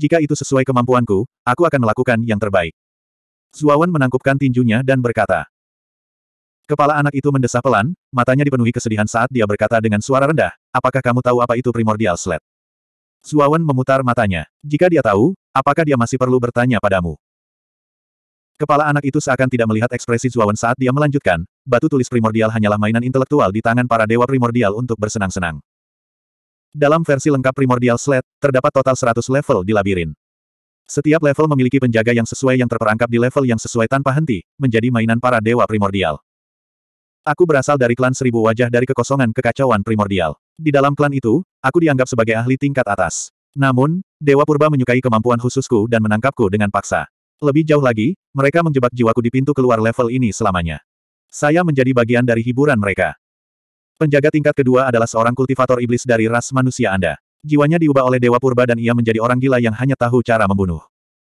Jika itu sesuai kemampuanku, aku akan melakukan yang terbaik. Zuawan menangkupkan tinjunya dan berkata. Kepala anak itu mendesah pelan, matanya dipenuhi kesedihan saat dia berkata dengan suara rendah, apakah kamu tahu apa itu primordial sled? Zuawan memutar matanya. Jika dia tahu, apakah dia masih perlu bertanya padamu? Kepala anak itu seakan tidak melihat ekspresi Zuawan saat dia melanjutkan, batu tulis primordial hanyalah mainan intelektual di tangan para dewa primordial untuk bersenang-senang. Dalam versi lengkap Primordial Sled, terdapat total 100 level di labirin. Setiap level memiliki penjaga yang sesuai yang terperangkap di level yang sesuai tanpa henti, menjadi mainan para dewa primordial. Aku berasal dari klan seribu wajah dari kekosongan kekacauan primordial. Di dalam klan itu, aku dianggap sebagai ahli tingkat atas. Namun, Dewa Purba menyukai kemampuan khususku dan menangkapku dengan paksa. Lebih jauh lagi, mereka menjebak jiwaku di pintu keluar level ini selamanya. Saya menjadi bagian dari hiburan mereka. Penjaga tingkat kedua adalah seorang kultivator iblis dari ras manusia Anda. Jiwanya diubah oleh Dewa Purba dan ia menjadi orang gila yang hanya tahu cara membunuh.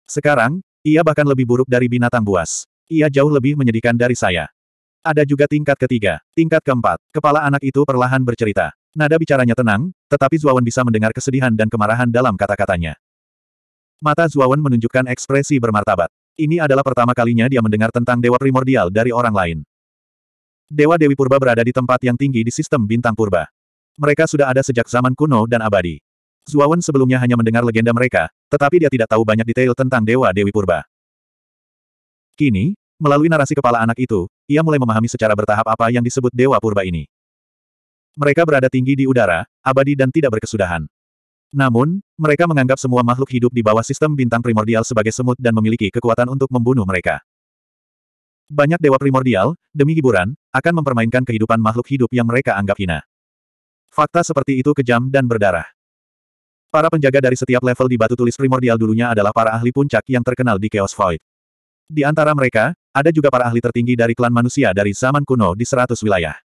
Sekarang, ia bahkan lebih buruk dari binatang buas. Ia jauh lebih menyedihkan dari saya. Ada juga tingkat ketiga, tingkat keempat. Kepala anak itu perlahan bercerita. Nada bicaranya tenang, tetapi Zuawan bisa mendengar kesedihan dan kemarahan dalam kata-katanya. Mata Zuawan menunjukkan ekspresi bermartabat. Ini adalah pertama kalinya dia mendengar tentang Dewa Primordial dari orang lain. Dewa Dewi Purba berada di tempat yang tinggi di sistem bintang purba. Mereka sudah ada sejak zaman kuno dan abadi. Zuawan sebelumnya hanya mendengar legenda mereka, tetapi dia tidak tahu banyak detail tentang Dewa Dewi Purba. Kini, melalui narasi kepala anak itu, ia mulai memahami secara bertahap apa yang disebut Dewa Purba ini. Mereka berada tinggi di udara, abadi dan tidak berkesudahan. Namun, mereka menganggap semua makhluk hidup di bawah sistem bintang primordial sebagai semut dan memiliki kekuatan untuk membunuh mereka. Banyak dewa primordial, demi hiburan, akan mempermainkan kehidupan makhluk hidup yang mereka anggap hina. Fakta seperti itu kejam dan berdarah. Para penjaga dari setiap level di batu tulis primordial dulunya adalah para ahli puncak yang terkenal di Chaos Void. Di antara mereka, ada juga para ahli tertinggi dari klan manusia dari zaman kuno di seratus wilayah.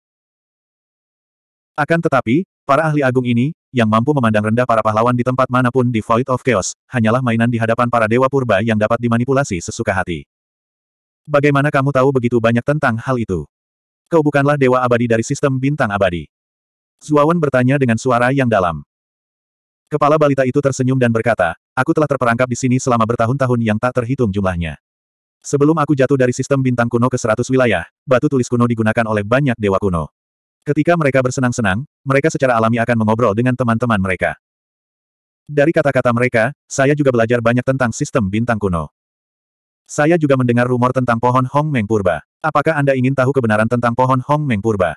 Akan tetapi, para ahli agung ini, yang mampu memandang rendah para pahlawan di tempat manapun di Void of Chaos, hanyalah mainan di hadapan para dewa purba yang dapat dimanipulasi sesuka hati. Bagaimana kamu tahu begitu banyak tentang hal itu? Kau bukanlah dewa abadi dari sistem bintang abadi. Zuawan bertanya dengan suara yang dalam. Kepala balita itu tersenyum dan berkata, aku telah terperangkap di sini selama bertahun-tahun yang tak terhitung jumlahnya. Sebelum aku jatuh dari sistem bintang kuno ke seratus wilayah, batu tulis kuno digunakan oleh banyak dewa kuno. Ketika mereka bersenang-senang, mereka secara alami akan mengobrol dengan teman-teman mereka. Dari kata-kata mereka, saya juga belajar banyak tentang sistem bintang kuno. Saya juga mendengar rumor tentang pohon Hong Meng Purba. Apakah Anda ingin tahu kebenaran tentang pohon Hong Meng Purba?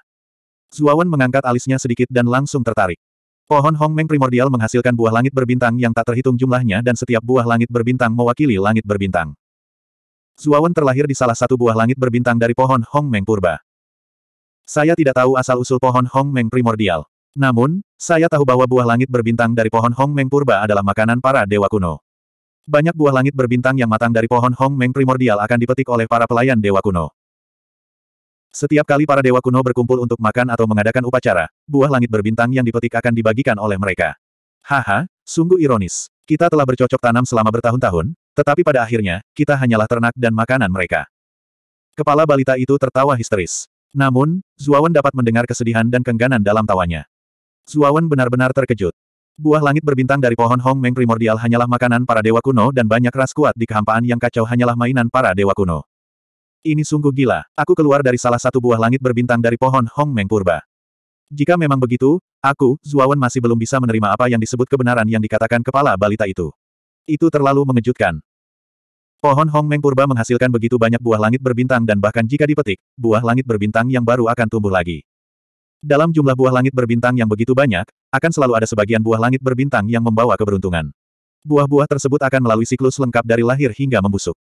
Zuawan mengangkat alisnya sedikit dan langsung tertarik. Pohon Hong Meng primordial menghasilkan buah langit berbintang yang tak terhitung jumlahnya dan setiap buah langit berbintang mewakili langit berbintang. Zuawan terlahir di salah satu buah langit berbintang dari pohon Hong Meng Purba. Saya tidak tahu asal-usul pohon Hong Meng primordial. Namun, saya tahu bahwa buah langit berbintang dari pohon Hong Meng Purba adalah makanan para dewa kuno. Banyak buah langit berbintang yang matang dari pohon Hong Meng primordial akan dipetik oleh para pelayan dewa kuno. Setiap kali para dewa kuno berkumpul untuk makan atau mengadakan upacara, buah langit berbintang yang dipetik akan dibagikan oleh mereka. Haha, sungguh ironis. Kita telah bercocok tanam selama bertahun-tahun, tetapi pada akhirnya, kita hanyalah ternak dan makanan mereka. Kepala balita itu tertawa histeris. Namun, Zuawan dapat mendengar kesedihan dan kengganan dalam tawanya. Zuawan benar-benar terkejut. Buah langit berbintang dari pohon Hong Meng primordial hanyalah makanan para dewa kuno dan banyak ras kuat di kehampaan yang kacau hanyalah mainan para dewa kuno. Ini sungguh gila, aku keluar dari salah satu buah langit berbintang dari pohon Hong Meng Purba. Jika memang begitu, aku, Zuawan masih belum bisa menerima apa yang disebut kebenaran yang dikatakan kepala balita itu. Itu terlalu mengejutkan. Pohon Hong Meng Purba menghasilkan begitu banyak buah langit berbintang dan bahkan jika dipetik, buah langit berbintang yang baru akan tumbuh lagi. Dalam jumlah buah langit berbintang yang begitu banyak, akan selalu ada sebagian buah langit berbintang yang membawa keberuntungan. Buah-buah tersebut akan melalui siklus lengkap dari lahir hingga membusuk.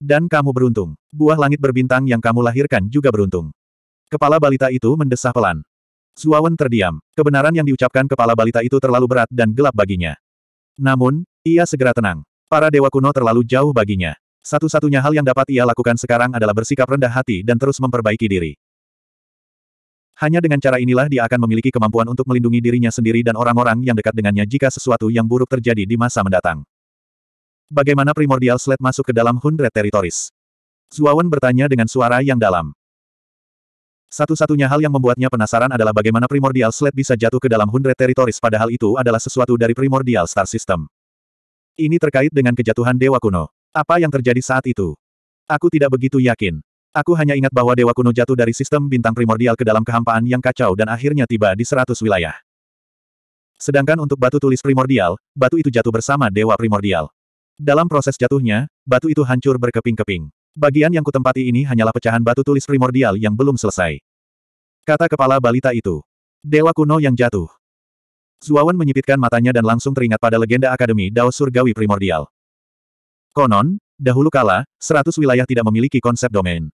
Dan kamu beruntung. Buah langit berbintang yang kamu lahirkan juga beruntung. Kepala balita itu mendesah pelan. Zuawan terdiam. Kebenaran yang diucapkan kepala balita itu terlalu berat dan gelap baginya. Namun, ia segera tenang. Para dewa kuno terlalu jauh baginya. Satu-satunya hal yang dapat ia lakukan sekarang adalah bersikap rendah hati dan terus memperbaiki diri. Hanya dengan cara inilah dia akan memiliki kemampuan untuk melindungi dirinya sendiri dan orang-orang yang dekat dengannya jika sesuatu yang buruk terjadi di masa mendatang. Bagaimana primordial sled masuk ke dalam hundred territories? Zuawan bertanya dengan suara yang dalam. Satu-satunya hal yang membuatnya penasaran adalah bagaimana primordial sled bisa jatuh ke dalam hundred territories padahal itu adalah sesuatu dari primordial star system. Ini terkait dengan kejatuhan dewa kuno. Apa yang terjadi saat itu? Aku tidak begitu yakin. Aku hanya ingat bahwa dewa kuno jatuh dari sistem bintang primordial ke dalam kehampaan yang kacau dan akhirnya tiba di seratus wilayah. Sedangkan untuk batu tulis primordial, batu itu jatuh bersama dewa primordial. Dalam proses jatuhnya, batu itu hancur berkeping-keping. Bagian yang kutempati ini hanyalah pecahan batu tulis primordial yang belum selesai. Kata kepala balita itu. Dewa kuno yang jatuh. Zuawan menyipitkan matanya dan langsung teringat pada legenda Akademi Dao Surgawi Primordial. Konon, dahulu kala, seratus wilayah tidak memiliki konsep domain.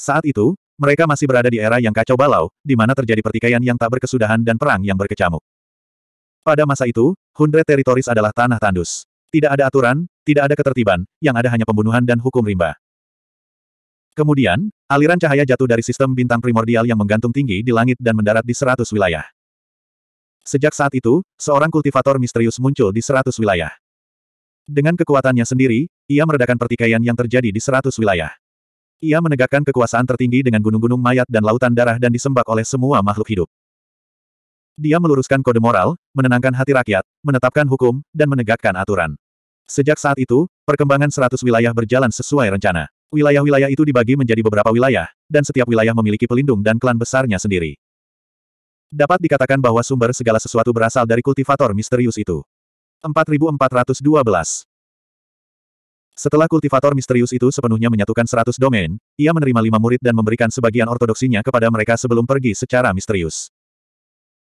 Saat itu, mereka masih berada di era yang kacau balau, di mana terjadi pertikaian yang tak berkesudahan dan perang yang berkecamuk. Pada masa itu, Hundred Territories adalah tanah tandus. Tidak ada aturan, tidak ada ketertiban, yang ada hanya pembunuhan dan hukum rimba. Kemudian, aliran cahaya jatuh dari sistem bintang primordial yang menggantung tinggi di langit dan mendarat di seratus wilayah. Sejak saat itu, seorang kultivator misterius muncul di seratus wilayah. Dengan kekuatannya sendiri, ia meredakan pertikaian yang terjadi di seratus wilayah. Ia menegakkan kekuasaan tertinggi dengan gunung-gunung mayat dan lautan darah dan disembak oleh semua makhluk hidup. Dia meluruskan kode moral, menenangkan hati rakyat, menetapkan hukum, dan menegakkan aturan. Sejak saat itu, perkembangan seratus wilayah berjalan sesuai rencana. Wilayah-wilayah itu dibagi menjadi beberapa wilayah, dan setiap wilayah memiliki pelindung dan klan besarnya sendiri. Dapat dikatakan bahwa sumber segala sesuatu berasal dari kultivator misterius itu. 4412 setelah kultivator misterius itu sepenuhnya menyatukan seratus domain, ia menerima lima murid dan memberikan sebagian ortodoksinya kepada mereka sebelum pergi secara misterius.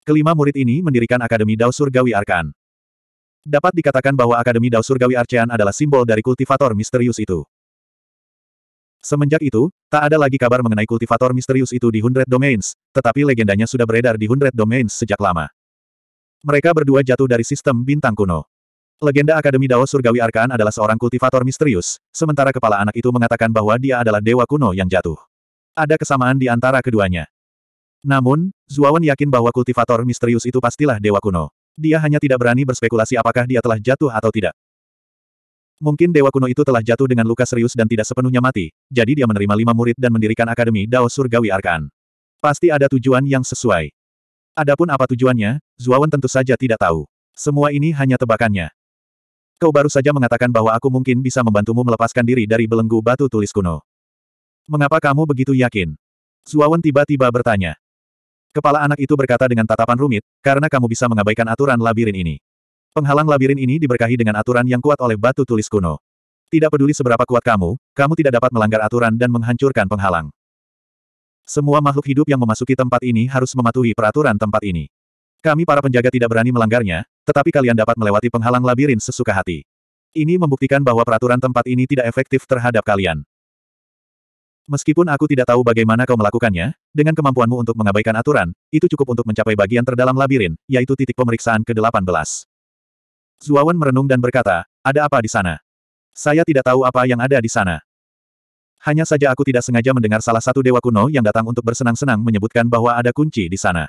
Kelima murid ini mendirikan Akademi Dao Surgawi Arkan. Dapat dikatakan bahwa Akademi Dao Surgawi Arcean adalah simbol dari kultivator misterius itu. Semenjak itu, tak ada lagi kabar mengenai kultivator misterius itu di Hundred Domains, tetapi legendanya sudah beredar di Hundred Domains sejak lama. Mereka berdua jatuh dari sistem bintang kuno. Legenda Akademi Dao Surgawi Arkan adalah seorang kultivator misterius, sementara kepala anak itu mengatakan bahwa dia adalah dewa kuno yang jatuh. Ada kesamaan di antara keduanya. Namun, Zuawan yakin bahwa kultivator misterius itu pastilah dewa kuno. Dia hanya tidak berani berspekulasi apakah dia telah jatuh atau tidak. Mungkin dewa kuno itu telah jatuh dengan luka serius dan tidak sepenuhnya mati, jadi dia menerima lima murid dan mendirikan Akademi Dao Surgawi Arkan. Pasti ada tujuan yang sesuai. Adapun apa tujuannya, Zuawan tentu saja tidak tahu. Semua ini hanya tebakannya. Kau baru saja mengatakan bahwa aku mungkin bisa membantumu melepaskan diri dari belenggu batu tulis kuno. Mengapa kamu begitu yakin? Zuawan tiba-tiba bertanya. Kepala anak itu berkata dengan tatapan rumit, karena kamu bisa mengabaikan aturan labirin ini. Penghalang labirin ini diberkahi dengan aturan yang kuat oleh batu tulis kuno. Tidak peduli seberapa kuat kamu, kamu tidak dapat melanggar aturan dan menghancurkan penghalang. Semua makhluk hidup yang memasuki tempat ini harus mematuhi peraturan tempat ini. Kami para penjaga tidak berani melanggarnya, tetapi kalian dapat melewati penghalang labirin sesuka hati. Ini membuktikan bahwa peraturan tempat ini tidak efektif terhadap kalian. Meskipun aku tidak tahu bagaimana kau melakukannya, dengan kemampuanmu untuk mengabaikan aturan, itu cukup untuk mencapai bagian terdalam labirin, yaitu titik pemeriksaan ke-18. Zuawan merenung dan berkata, ada apa di sana? Saya tidak tahu apa yang ada di sana. Hanya saja aku tidak sengaja mendengar salah satu dewa kuno yang datang untuk bersenang-senang menyebutkan bahwa ada kunci di sana.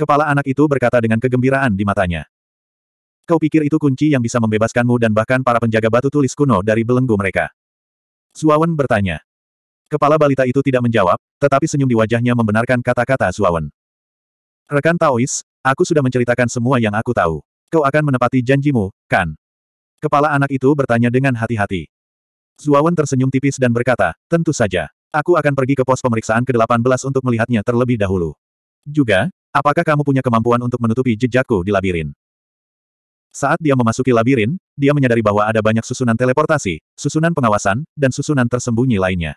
Kepala anak itu berkata dengan kegembiraan di matanya. Kau pikir itu kunci yang bisa membebaskanmu dan bahkan para penjaga batu tulis kuno dari belenggu mereka. Suawen bertanya. Kepala balita itu tidak menjawab, tetapi senyum di wajahnya membenarkan kata-kata Suawen. Rekan Taois, aku sudah menceritakan semua yang aku tahu. Kau akan menepati janjimu, kan? Kepala anak itu bertanya dengan hati-hati. Zuawan tersenyum tipis dan berkata, tentu saja. Aku akan pergi ke pos pemeriksaan ke-18 untuk melihatnya terlebih dahulu. Juga, Apakah kamu punya kemampuan untuk menutupi jejakku di labirin? Saat dia memasuki labirin, dia menyadari bahwa ada banyak susunan teleportasi, susunan pengawasan, dan susunan tersembunyi lainnya.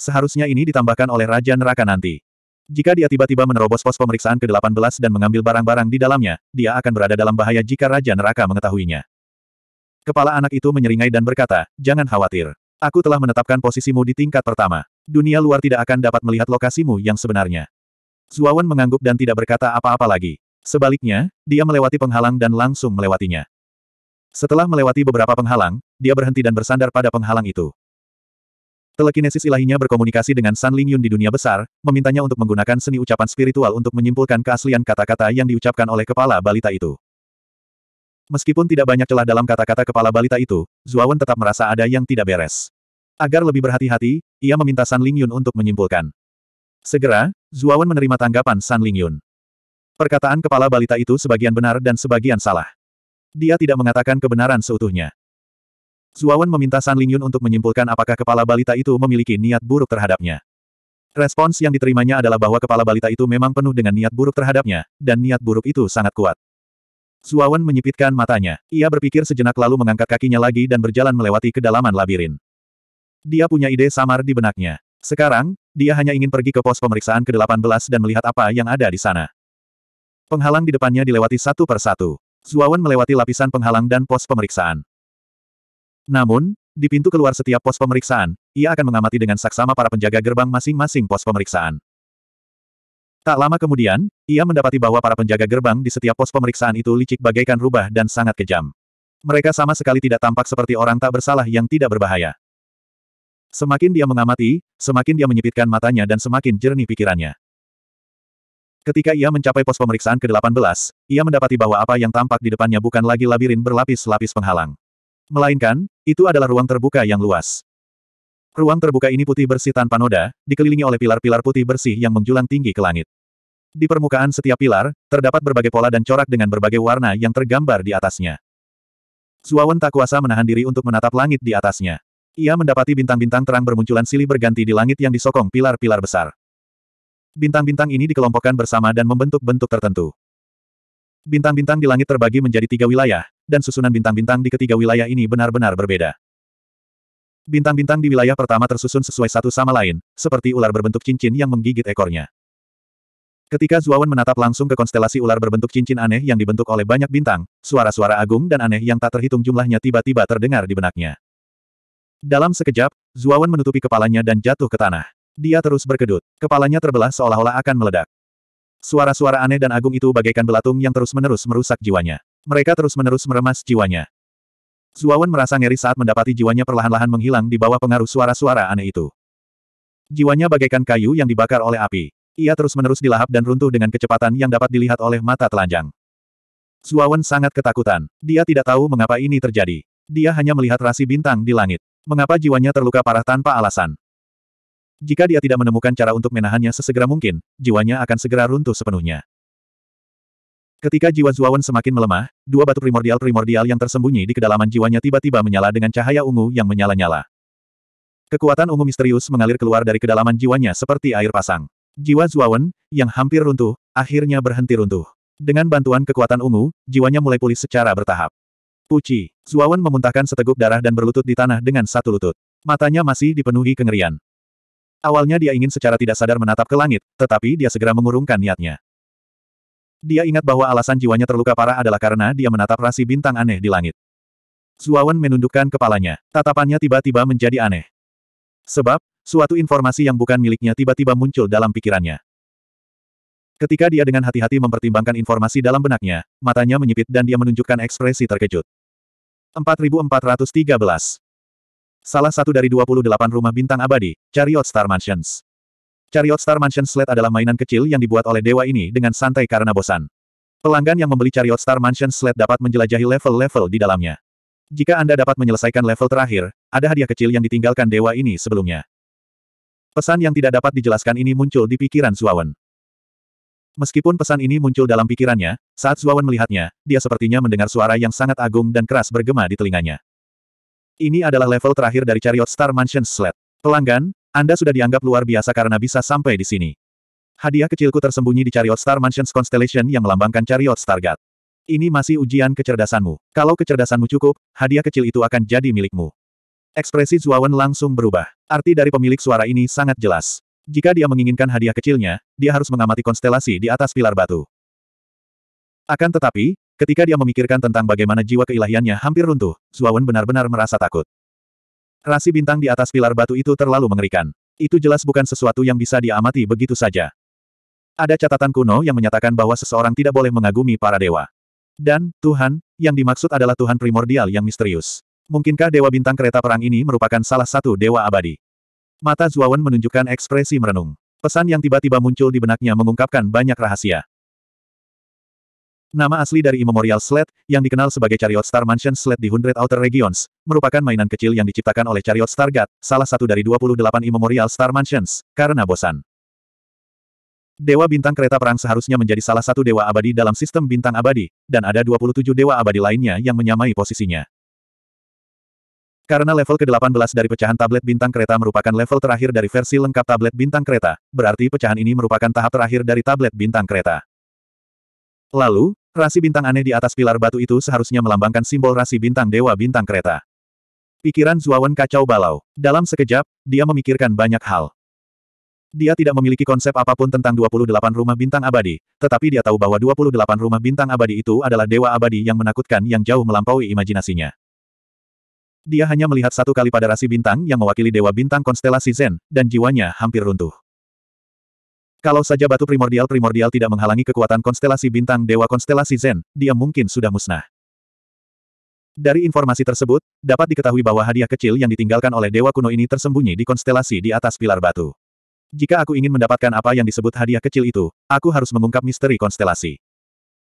Seharusnya ini ditambahkan oleh Raja Neraka nanti. Jika dia tiba-tiba menerobos pos pemeriksaan ke-18 dan mengambil barang-barang di dalamnya, dia akan berada dalam bahaya jika Raja Neraka mengetahuinya. Kepala anak itu menyeringai dan berkata, Jangan khawatir. Aku telah menetapkan posisimu di tingkat pertama. Dunia luar tidak akan dapat melihat lokasimu yang sebenarnya. Zuawan mengangguk dan tidak berkata apa-apa lagi. Sebaliknya, dia melewati penghalang dan langsung melewatinya. Setelah melewati beberapa penghalang, dia berhenti dan bersandar pada penghalang itu. Telekinesis ilahinya berkomunikasi dengan San Ling Yun di dunia besar, memintanya untuk menggunakan seni ucapan spiritual untuk menyimpulkan keaslian kata-kata yang diucapkan oleh kepala balita itu. Meskipun tidak banyak celah dalam kata-kata kepala balita itu, Zuawan tetap merasa ada yang tidak beres. Agar lebih berhati-hati, ia meminta San Ling Yun untuk menyimpulkan. Segera, Zuawan menerima tanggapan San Lingyun. Perkataan kepala balita itu sebagian benar dan sebagian salah. Dia tidak mengatakan kebenaran seutuhnya. Zuawan meminta San Lingyun untuk menyimpulkan apakah kepala balita itu memiliki niat buruk terhadapnya. Respons yang diterimanya adalah bahwa kepala balita itu memang penuh dengan niat buruk terhadapnya, dan niat buruk itu sangat kuat. Zuawan menyipitkan matanya. Ia berpikir sejenak lalu mengangkat kakinya lagi dan berjalan melewati kedalaman labirin. Dia punya ide samar di benaknya. Sekarang, dia hanya ingin pergi ke pos pemeriksaan ke-18 dan melihat apa yang ada di sana. Penghalang di depannya dilewati satu per satu. Zuawan melewati lapisan penghalang dan pos pemeriksaan. Namun, di pintu keluar setiap pos pemeriksaan, ia akan mengamati dengan saksama para penjaga gerbang masing-masing pos pemeriksaan. Tak lama kemudian, ia mendapati bahwa para penjaga gerbang di setiap pos pemeriksaan itu licik bagaikan rubah dan sangat kejam. Mereka sama sekali tidak tampak seperti orang tak bersalah yang tidak berbahaya. Semakin dia mengamati, semakin dia menyipitkan matanya dan semakin jernih pikirannya. Ketika ia mencapai pos pemeriksaan ke-18, ia mendapati bahwa apa yang tampak di depannya bukan lagi labirin berlapis-lapis penghalang. Melainkan, itu adalah ruang terbuka yang luas. Ruang terbuka ini putih bersih tanpa noda, dikelilingi oleh pilar-pilar putih bersih yang menjulang tinggi ke langit. Di permukaan setiap pilar, terdapat berbagai pola dan corak dengan berbagai warna yang tergambar di atasnya. Zuawan tak kuasa menahan diri untuk menatap langit di atasnya. Ia mendapati bintang-bintang terang bermunculan silih berganti di langit yang disokong pilar-pilar besar. Bintang-bintang ini dikelompokkan bersama dan membentuk bentuk tertentu. Bintang-bintang di langit terbagi menjadi tiga wilayah, dan susunan bintang-bintang di ketiga wilayah ini benar-benar berbeda. Bintang-bintang di wilayah pertama tersusun sesuai satu sama lain, seperti ular berbentuk cincin yang menggigit ekornya. Ketika Zuawan menatap langsung ke konstelasi ular berbentuk cincin aneh yang dibentuk oleh banyak bintang, suara-suara agung dan aneh yang tak terhitung jumlahnya tiba-tiba terdengar di benaknya. Dalam sekejap, Zuawan menutupi kepalanya dan jatuh ke tanah. Dia terus berkedut. Kepalanya terbelah seolah-olah akan meledak. Suara-suara aneh dan agung itu bagaikan belatung yang terus-menerus merusak jiwanya. Mereka terus-menerus meremas jiwanya. Zuawan merasa ngeri saat mendapati jiwanya perlahan-lahan menghilang di bawah pengaruh suara-suara aneh itu. Jiwanya bagaikan kayu yang dibakar oleh api. Ia terus-menerus dilahap dan runtuh dengan kecepatan yang dapat dilihat oleh mata telanjang. Zuawan sangat ketakutan. Dia tidak tahu mengapa ini terjadi. Dia hanya melihat rasi bintang di langit. Mengapa jiwanya terluka parah tanpa alasan? Jika dia tidak menemukan cara untuk menahannya sesegera mungkin, jiwanya akan segera runtuh sepenuhnya. Ketika jiwa Zuawan semakin melemah, dua batu primordial-primordial yang tersembunyi di kedalaman jiwanya tiba-tiba menyala dengan cahaya ungu yang menyala-nyala. Kekuatan ungu misterius mengalir keluar dari kedalaman jiwanya seperti air pasang. Jiwa Zuawan, yang hampir runtuh, akhirnya berhenti runtuh. Dengan bantuan kekuatan ungu, jiwanya mulai pulih secara bertahap. Puci. Zuawan memuntahkan seteguk darah dan berlutut di tanah dengan satu lutut. Matanya masih dipenuhi kengerian. Awalnya dia ingin secara tidak sadar menatap ke langit, tetapi dia segera mengurungkan niatnya. Dia ingat bahwa alasan jiwanya terluka parah adalah karena dia menatap rasi bintang aneh di langit. Zuawan menundukkan kepalanya. Tatapannya tiba-tiba menjadi aneh. Sebab, suatu informasi yang bukan miliknya tiba-tiba muncul dalam pikirannya. Ketika dia dengan hati-hati mempertimbangkan informasi dalam benaknya, matanya menyipit dan dia menunjukkan ekspresi terkejut. 4413. Salah satu dari 28 rumah bintang abadi, Chariot Star Mansions. Chariot Star Mansion Sled adalah mainan kecil yang dibuat oleh dewa ini dengan santai karena bosan. Pelanggan yang membeli Chariot Star Mansion Sled dapat menjelajahi level-level di dalamnya. Jika Anda dapat menyelesaikan level terakhir, ada hadiah kecil yang ditinggalkan dewa ini sebelumnya. Pesan yang tidak dapat dijelaskan ini muncul di pikiran Suawen. Meskipun pesan ini muncul dalam pikirannya, saat Zuawan melihatnya, dia sepertinya mendengar suara yang sangat agung dan keras bergema di telinganya. Ini adalah level terakhir dari Chariot Star Mansion Sled. Pelanggan, Anda sudah dianggap luar biasa karena bisa sampai di sini. Hadiah kecilku tersembunyi di Chariot Star Mansion Constellation yang melambangkan Chariot Star God. Ini masih ujian kecerdasanmu. Kalau kecerdasanmu cukup, hadiah kecil itu akan jadi milikmu. Ekspresi Zuawan langsung berubah. Arti dari pemilik suara ini sangat jelas. Jika dia menginginkan hadiah kecilnya, dia harus mengamati konstelasi di atas pilar batu. Akan tetapi, ketika dia memikirkan tentang bagaimana jiwa keilahiannya hampir runtuh, Zuawan benar-benar merasa takut. Rasi bintang di atas pilar batu itu terlalu mengerikan. Itu jelas bukan sesuatu yang bisa diamati begitu saja. Ada catatan kuno yang menyatakan bahwa seseorang tidak boleh mengagumi para dewa. Dan, Tuhan, yang dimaksud adalah Tuhan primordial yang misterius. Mungkinkah Dewa Bintang Kereta Perang ini merupakan salah satu Dewa Abadi? Mata Zuawan menunjukkan ekspresi merenung. Pesan yang tiba-tiba muncul di benaknya mengungkapkan banyak rahasia. Nama asli dari Immemorial Sled, yang dikenal sebagai Chariot Star Mansion Sled di Hundred Outer Regions, merupakan mainan kecil yang diciptakan oleh Chariot Star God, salah satu dari 28 Immemorial Star Mansions, karena bosan. Dewa Bintang Kereta Perang seharusnya menjadi salah satu dewa abadi dalam sistem bintang abadi, dan ada 27 dewa abadi lainnya yang menyamai posisinya. Karena level ke-18 dari pecahan tablet bintang kereta merupakan level terakhir dari versi lengkap tablet bintang kereta, berarti pecahan ini merupakan tahap terakhir dari tablet bintang kereta. Lalu, rasi bintang aneh di atas pilar batu itu seharusnya melambangkan simbol rasi bintang dewa bintang kereta. Pikiran Zuawan kacau balau. Dalam sekejap, dia memikirkan banyak hal. Dia tidak memiliki konsep apapun tentang 28 rumah bintang abadi, tetapi dia tahu bahwa 28 rumah bintang abadi itu adalah dewa abadi yang menakutkan yang jauh melampaui imajinasinya. Dia hanya melihat satu kali pada rasi bintang yang mewakili dewa bintang konstelasi Zen, dan jiwanya hampir runtuh. Kalau saja batu primordial-primordial tidak menghalangi kekuatan konstelasi bintang dewa konstelasi Zen, dia mungkin sudah musnah. Dari informasi tersebut, dapat diketahui bahwa hadiah kecil yang ditinggalkan oleh dewa kuno ini tersembunyi di konstelasi di atas pilar batu. Jika aku ingin mendapatkan apa yang disebut hadiah kecil itu, aku harus mengungkap misteri konstelasi.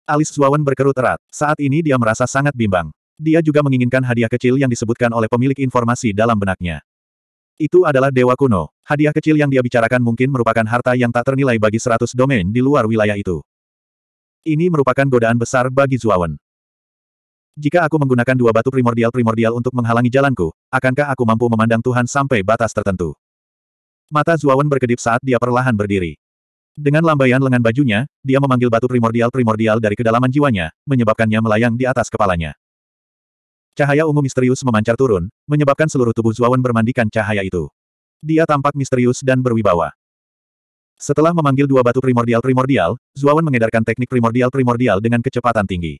Alis Zuawan berkerut erat. Saat ini dia merasa sangat bimbang. Dia juga menginginkan hadiah kecil yang disebutkan oleh pemilik informasi dalam benaknya. Itu adalah dewa kuno. Hadiah kecil yang dia bicarakan mungkin merupakan harta yang tak ternilai bagi seratus domain di luar wilayah itu. Ini merupakan godaan besar bagi Zuawan. Jika aku menggunakan dua batu primordial-primordial untuk menghalangi jalanku, akankah aku mampu memandang Tuhan sampai batas tertentu? Mata Zuawan berkedip saat dia perlahan berdiri. Dengan lambaian lengan bajunya, dia memanggil batu primordial-primordial dari kedalaman jiwanya, menyebabkannya melayang di atas kepalanya. Cahaya ungu misterius memancar turun, menyebabkan seluruh tubuh Zuawan bermandikan cahaya itu. Dia tampak misterius dan berwibawa. Setelah memanggil dua batu primordial-primordial, Zuawan mengedarkan teknik primordial-primordial dengan kecepatan tinggi.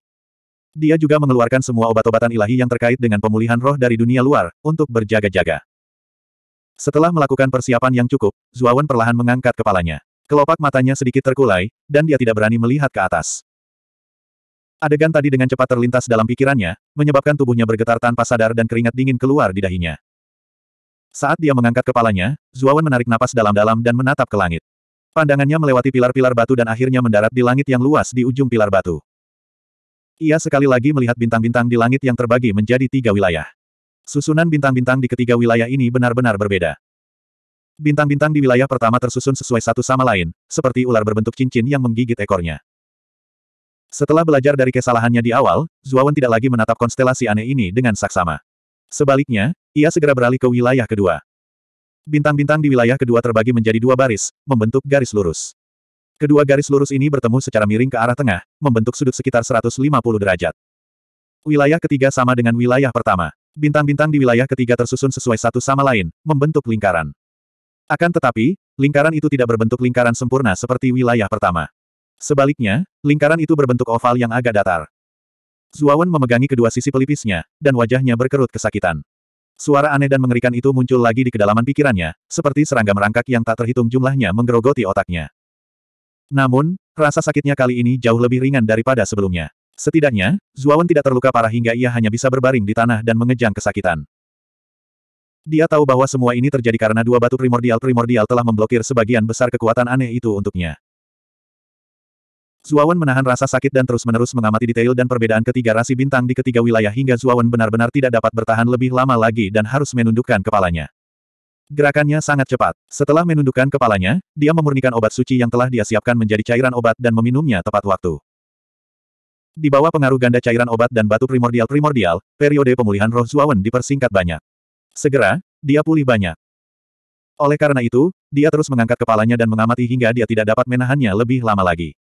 Dia juga mengeluarkan semua obat-obatan ilahi yang terkait dengan pemulihan roh dari dunia luar, untuk berjaga-jaga. Setelah melakukan persiapan yang cukup, Zuawan perlahan mengangkat kepalanya. Kelopak matanya sedikit terkulai, dan dia tidak berani melihat ke atas. Adegan tadi dengan cepat terlintas dalam pikirannya, menyebabkan tubuhnya bergetar tanpa sadar dan keringat dingin keluar di dahinya. Saat dia mengangkat kepalanya, Zuawan menarik napas dalam-dalam dan menatap ke langit. Pandangannya melewati pilar-pilar batu dan akhirnya mendarat di langit yang luas di ujung pilar batu. Ia sekali lagi melihat bintang-bintang di langit yang terbagi menjadi tiga wilayah. Susunan bintang-bintang di ketiga wilayah ini benar-benar berbeda. Bintang-bintang di wilayah pertama tersusun sesuai satu sama lain, seperti ular berbentuk cincin yang menggigit ekornya. Setelah belajar dari kesalahannya di awal, Zuawan tidak lagi menatap konstelasi aneh ini dengan saksama. Sebaliknya, ia segera beralih ke wilayah kedua. Bintang-bintang di wilayah kedua terbagi menjadi dua baris, membentuk garis lurus. Kedua garis lurus ini bertemu secara miring ke arah tengah, membentuk sudut sekitar 150 derajat. Wilayah ketiga sama dengan wilayah pertama. Bintang-bintang di wilayah ketiga tersusun sesuai satu sama lain, membentuk lingkaran. Akan tetapi, lingkaran itu tidak berbentuk lingkaran sempurna seperti wilayah pertama. Sebaliknya, lingkaran itu berbentuk oval yang agak datar. Zuawan memegangi kedua sisi pelipisnya, dan wajahnya berkerut kesakitan. Suara aneh dan mengerikan itu muncul lagi di kedalaman pikirannya, seperti serangga merangkak yang tak terhitung jumlahnya menggerogoti otaknya. Namun, rasa sakitnya kali ini jauh lebih ringan daripada sebelumnya. Setidaknya, Zuawan tidak terluka parah hingga ia hanya bisa berbaring di tanah dan mengejang kesakitan. Dia tahu bahwa semua ini terjadi karena dua batu primordial-primordial telah memblokir sebagian besar kekuatan aneh itu untuknya. Zuawan menahan rasa sakit dan terus-menerus mengamati detail dan perbedaan ketiga rasi bintang di ketiga wilayah hingga Zuawan benar-benar tidak dapat bertahan lebih lama lagi dan harus menundukkan kepalanya. Gerakannya sangat cepat. Setelah menundukkan kepalanya, dia memurnikan obat suci yang telah dia siapkan menjadi cairan obat dan meminumnya tepat waktu. Di bawah pengaruh ganda cairan obat dan batu primordial-primordial, periode pemulihan roh Zuawan dipersingkat banyak. Segera, dia pulih banyak. Oleh karena itu, dia terus mengangkat kepalanya dan mengamati hingga dia tidak dapat menahannya lebih lama lagi.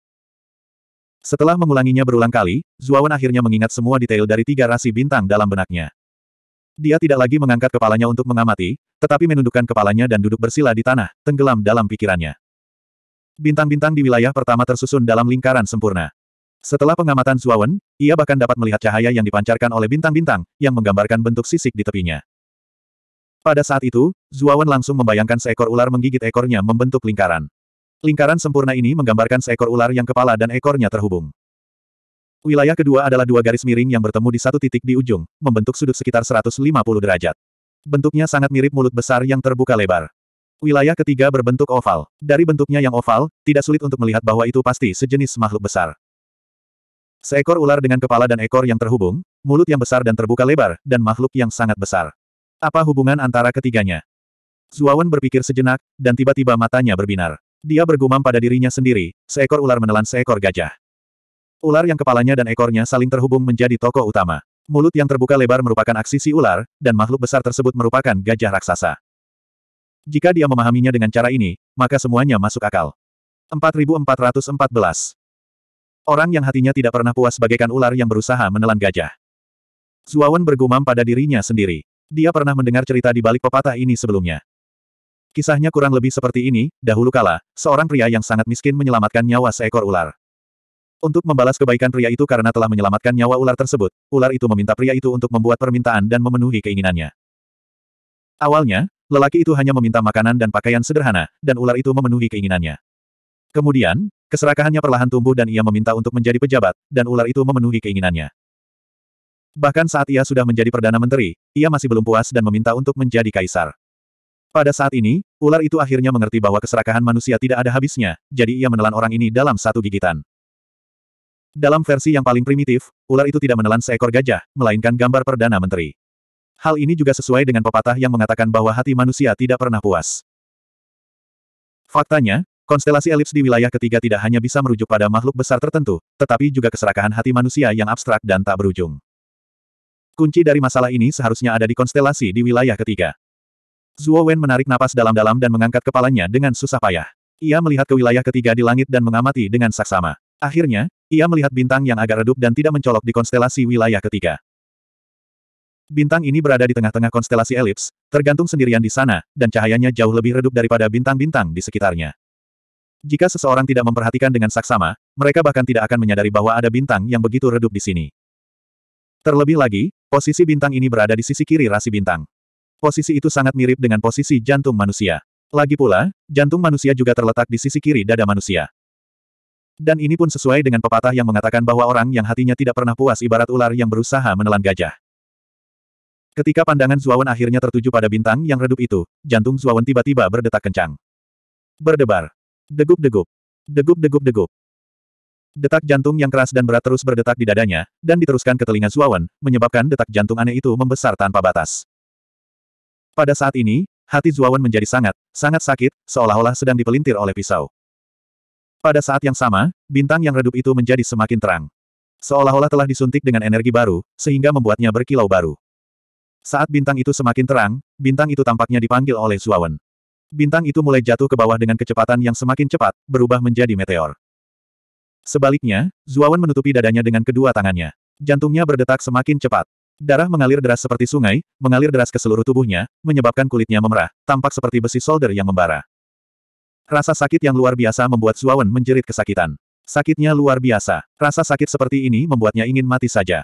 Setelah mengulanginya berulang kali, Zuawan akhirnya mengingat semua detail dari tiga rasi bintang dalam benaknya. Dia tidak lagi mengangkat kepalanya untuk mengamati, tetapi menundukkan kepalanya dan duduk bersila di tanah, tenggelam dalam pikirannya. Bintang-bintang di wilayah pertama tersusun dalam lingkaran sempurna. Setelah pengamatan Zuawan, ia bahkan dapat melihat cahaya yang dipancarkan oleh bintang-bintang, yang menggambarkan bentuk sisik di tepinya. Pada saat itu, Zuawan langsung membayangkan seekor ular menggigit ekornya membentuk lingkaran. Lingkaran sempurna ini menggambarkan seekor ular yang kepala dan ekornya terhubung. Wilayah kedua adalah dua garis miring yang bertemu di satu titik di ujung, membentuk sudut sekitar 150 derajat. Bentuknya sangat mirip mulut besar yang terbuka lebar. Wilayah ketiga berbentuk oval. Dari bentuknya yang oval, tidak sulit untuk melihat bahwa itu pasti sejenis makhluk besar. Seekor ular dengan kepala dan ekor yang terhubung, mulut yang besar dan terbuka lebar, dan makhluk yang sangat besar. Apa hubungan antara ketiganya? Zuawan berpikir sejenak, dan tiba-tiba matanya berbinar. Dia bergumam pada dirinya sendiri, seekor ular menelan seekor gajah. Ular yang kepalanya dan ekornya saling terhubung menjadi tokoh utama. Mulut yang terbuka lebar merupakan aksi si ular, dan makhluk besar tersebut merupakan gajah raksasa. Jika dia memahaminya dengan cara ini, maka semuanya masuk akal. 4414 Orang yang hatinya tidak pernah puas bagaikan ular yang berusaha menelan gajah. Zuawan bergumam pada dirinya sendiri. Dia pernah mendengar cerita di balik pepatah ini sebelumnya. Kisahnya kurang lebih seperti ini, dahulu kala, seorang pria yang sangat miskin menyelamatkan nyawa seekor ular. Untuk membalas kebaikan pria itu karena telah menyelamatkan nyawa ular tersebut, ular itu meminta pria itu untuk membuat permintaan dan memenuhi keinginannya. Awalnya, lelaki itu hanya meminta makanan dan pakaian sederhana, dan ular itu memenuhi keinginannya. Kemudian, keserakahannya perlahan tumbuh dan ia meminta untuk menjadi pejabat, dan ular itu memenuhi keinginannya. Bahkan saat ia sudah menjadi Perdana Menteri, ia masih belum puas dan meminta untuk menjadi kaisar. Pada saat ini, ular itu akhirnya mengerti bahwa keserakahan manusia tidak ada habisnya, jadi ia menelan orang ini dalam satu gigitan. Dalam versi yang paling primitif, ular itu tidak menelan seekor gajah, melainkan gambar Perdana Menteri. Hal ini juga sesuai dengan pepatah yang mengatakan bahwa hati manusia tidak pernah puas. Faktanya, konstelasi elips di wilayah ketiga tidak hanya bisa merujuk pada makhluk besar tertentu, tetapi juga keserakahan hati manusia yang abstrak dan tak berujung. Kunci dari masalah ini seharusnya ada di konstelasi di wilayah ketiga. Zuo Wen menarik napas dalam-dalam dan mengangkat kepalanya dengan susah payah. Ia melihat ke wilayah ketiga di langit dan mengamati dengan saksama. Akhirnya, ia melihat bintang yang agak redup dan tidak mencolok di konstelasi wilayah ketiga. Bintang ini berada di tengah-tengah konstelasi elips, tergantung sendirian di sana, dan cahayanya jauh lebih redup daripada bintang-bintang di sekitarnya. Jika seseorang tidak memperhatikan dengan saksama, mereka bahkan tidak akan menyadari bahwa ada bintang yang begitu redup di sini. Terlebih lagi, posisi bintang ini berada di sisi kiri rasi bintang posisi itu sangat mirip dengan posisi jantung manusia. Lagi pula, jantung manusia juga terletak di sisi kiri dada manusia. Dan ini pun sesuai dengan pepatah yang mengatakan bahwa orang yang hatinya tidak pernah puas ibarat ular yang berusaha menelan gajah. Ketika pandangan Zuawan akhirnya tertuju pada bintang yang redup itu, jantung Zuawan tiba-tiba berdetak kencang. Berdebar. Degup-degup. Degup-degup-degup. Detak jantung yang keras dan berat terus berdetak di dadanya, dan diteruskan ke telinga Zuawan, menyebabkan detak jantung aneh itu membesar tanpa batas. Pada saat ini, hati Zuawan menjadi sangat, sangat sakit, seolah-olah sedang dipelintir oleh pisau. Pada saat yang sama, bintang yang redup itu menjadi semakin terang. Seolah-olah telah disuntik dengan energi baru, sehingga membuatnya berkilau baru. Saat bintang itu semakin terang, bintang itu tampaknya dipanggil oleh Zuawan. Bintang itu mulai jatuh ke bawah dengan kecepatan yang semakin cepat, berubah menjadi meteor. Sebaliknya, Zuawan menutupi dadanya dengan kedua tangannya. Jantungnya berdetak semakin cepat. Darah mengalir deras seperti sungai, mengalir deras ke seluruh tubuhnya, menyebabkan kulitnya memerah, tampak seperti besi solder yang membara. Rasa sakit yang luar biasa membuat Zuawan menjerit kesakitan. Sakitnya luar biasa. Rasa sakit seperti ini membuatnya ingin mati saja.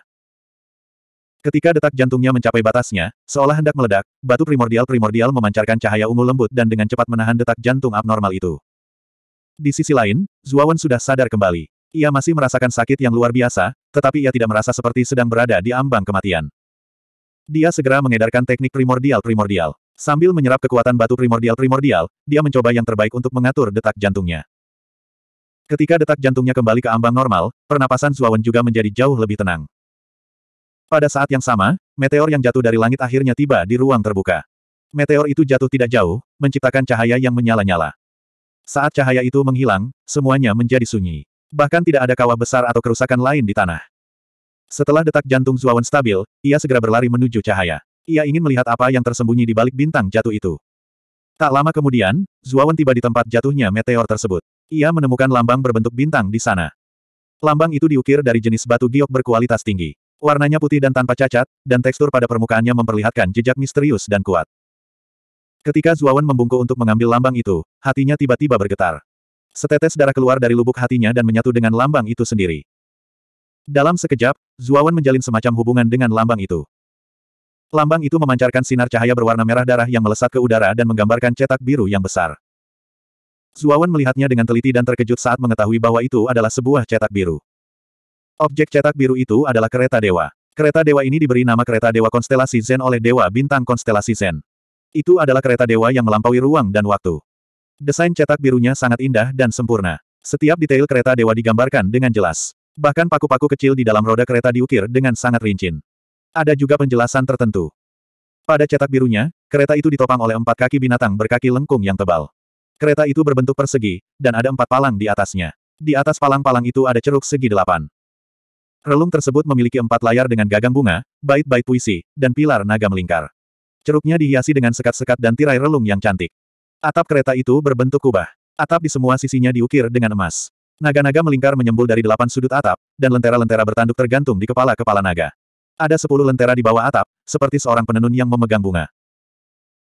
Ketika detak jantungnya mencapai batasnya, seolah hendak meledak, batu primordial-primordial memancarkan cahaya ungu lembut dan dengan cepat menahan detak jantung abnormal itu. Di sisi lain, Zuawan sudah sadar kembali. Ia masih merasakan sakit yang luar biasa, tetapi ia tidak merasa seperti sedang berada di ambang kematian. Dia segera mengedarkan teknik primordial-primordial. Sambil menyerap kekuatan batu primordial-primordial, dia mencoba yang terbaik untuk mengatur detak jantungnya. Ketika detak jantungnya kembali ke ambang normal, pernapasan Zuawan juga menjadi jauh lebih tenang. Pada saat yang sama, meteor yang jatuh dari langit akhirnya tiba di ruang terbuka. Meteor itu jatuh tidak jauh, menciptakan cahaya yang menyala-nyala. Saat cahaya itu menghilang, semuanya menjadi sunyi. Bahkan tidak ada kawah besar atau kerusakan lain di tanah. Setelah detak jantung Zuawan stabil, ia segera berlari menuju cahaya. Ia ingin melihat apa yang tersembunyi di balik bintang jatuh itu. Tak lama kemudian, Zuawan tiba di tempat jatuhnya meteor tersebut. Ia menemukan lambang berbentuk bintang di sana. Lambang itu diukir dari jenis batu giok berkualitas tinggi. Warnanya putih dan tanpa cacat, dan tekstur pada permukaannya memperlihatkan jejak misterius dan kuat. Ketika Zuawan membungkuk untuk mengambil lambang itu, hatinya tiba-tiba bergetar. Setetes darah keluar dari lubuk hatinya dan menyatu dengan lambang itu sendiri. Dalam sekejap, Zuawan menjalin semacam hubungan dengan lambang itu. Lambang itu memancarkan sinar cahaya berwarna merah darah yang melesat ke udara dan menggambarkan cetak biru yang besar. Zuawan melihatnya dengan teliti dan terkejut saat mengetahui bahwa itu adalah sebuah cetak biru. Objek cetak biru itu adalah kereta dewa. Kereta dewa ini diberi nama kereta dewa konstelasi Zen oleh dewa bintang konstelasi Zen. Itu adalah kereta dewa yang melampaui ruang dan waktu. Desain cetak birunya sangat indah dan sempurna. Setiap detail kereta dewa digambarkan dengan jelas. Bahkan paku-paku kecil di dalam roda kereta diukir dengan sangat rincin. Ada juga penjelasan tertentu. Pada cetak birunya, kereta itu ditopang oleh empat kaki binatang berkaki lengkung yang tebal. Kereta itu berbentuk persegi, dan ada empat palang di atasnya. Di atas palang-palang itu ada ceruk segi delapan. Relung tersebut memiliki empat layar dengan gagang bunga, bait-bait puisi, dan pilar naga melingkar. Ceruknya dihiasi dengan sekat-sekat dan tirai relung yang cantik. Atap kereta itu berbentuk kubah. Atap di semua sisinya diukir dengan emas. Naga-naga melingkar menyembul dari delapan sudut atap, dan lentera-lentera bertanduk tergantung di kepala-kepala naga. Ada sepuluh lentera di bawah atap, seperti seorang penenun yang memegang bunga.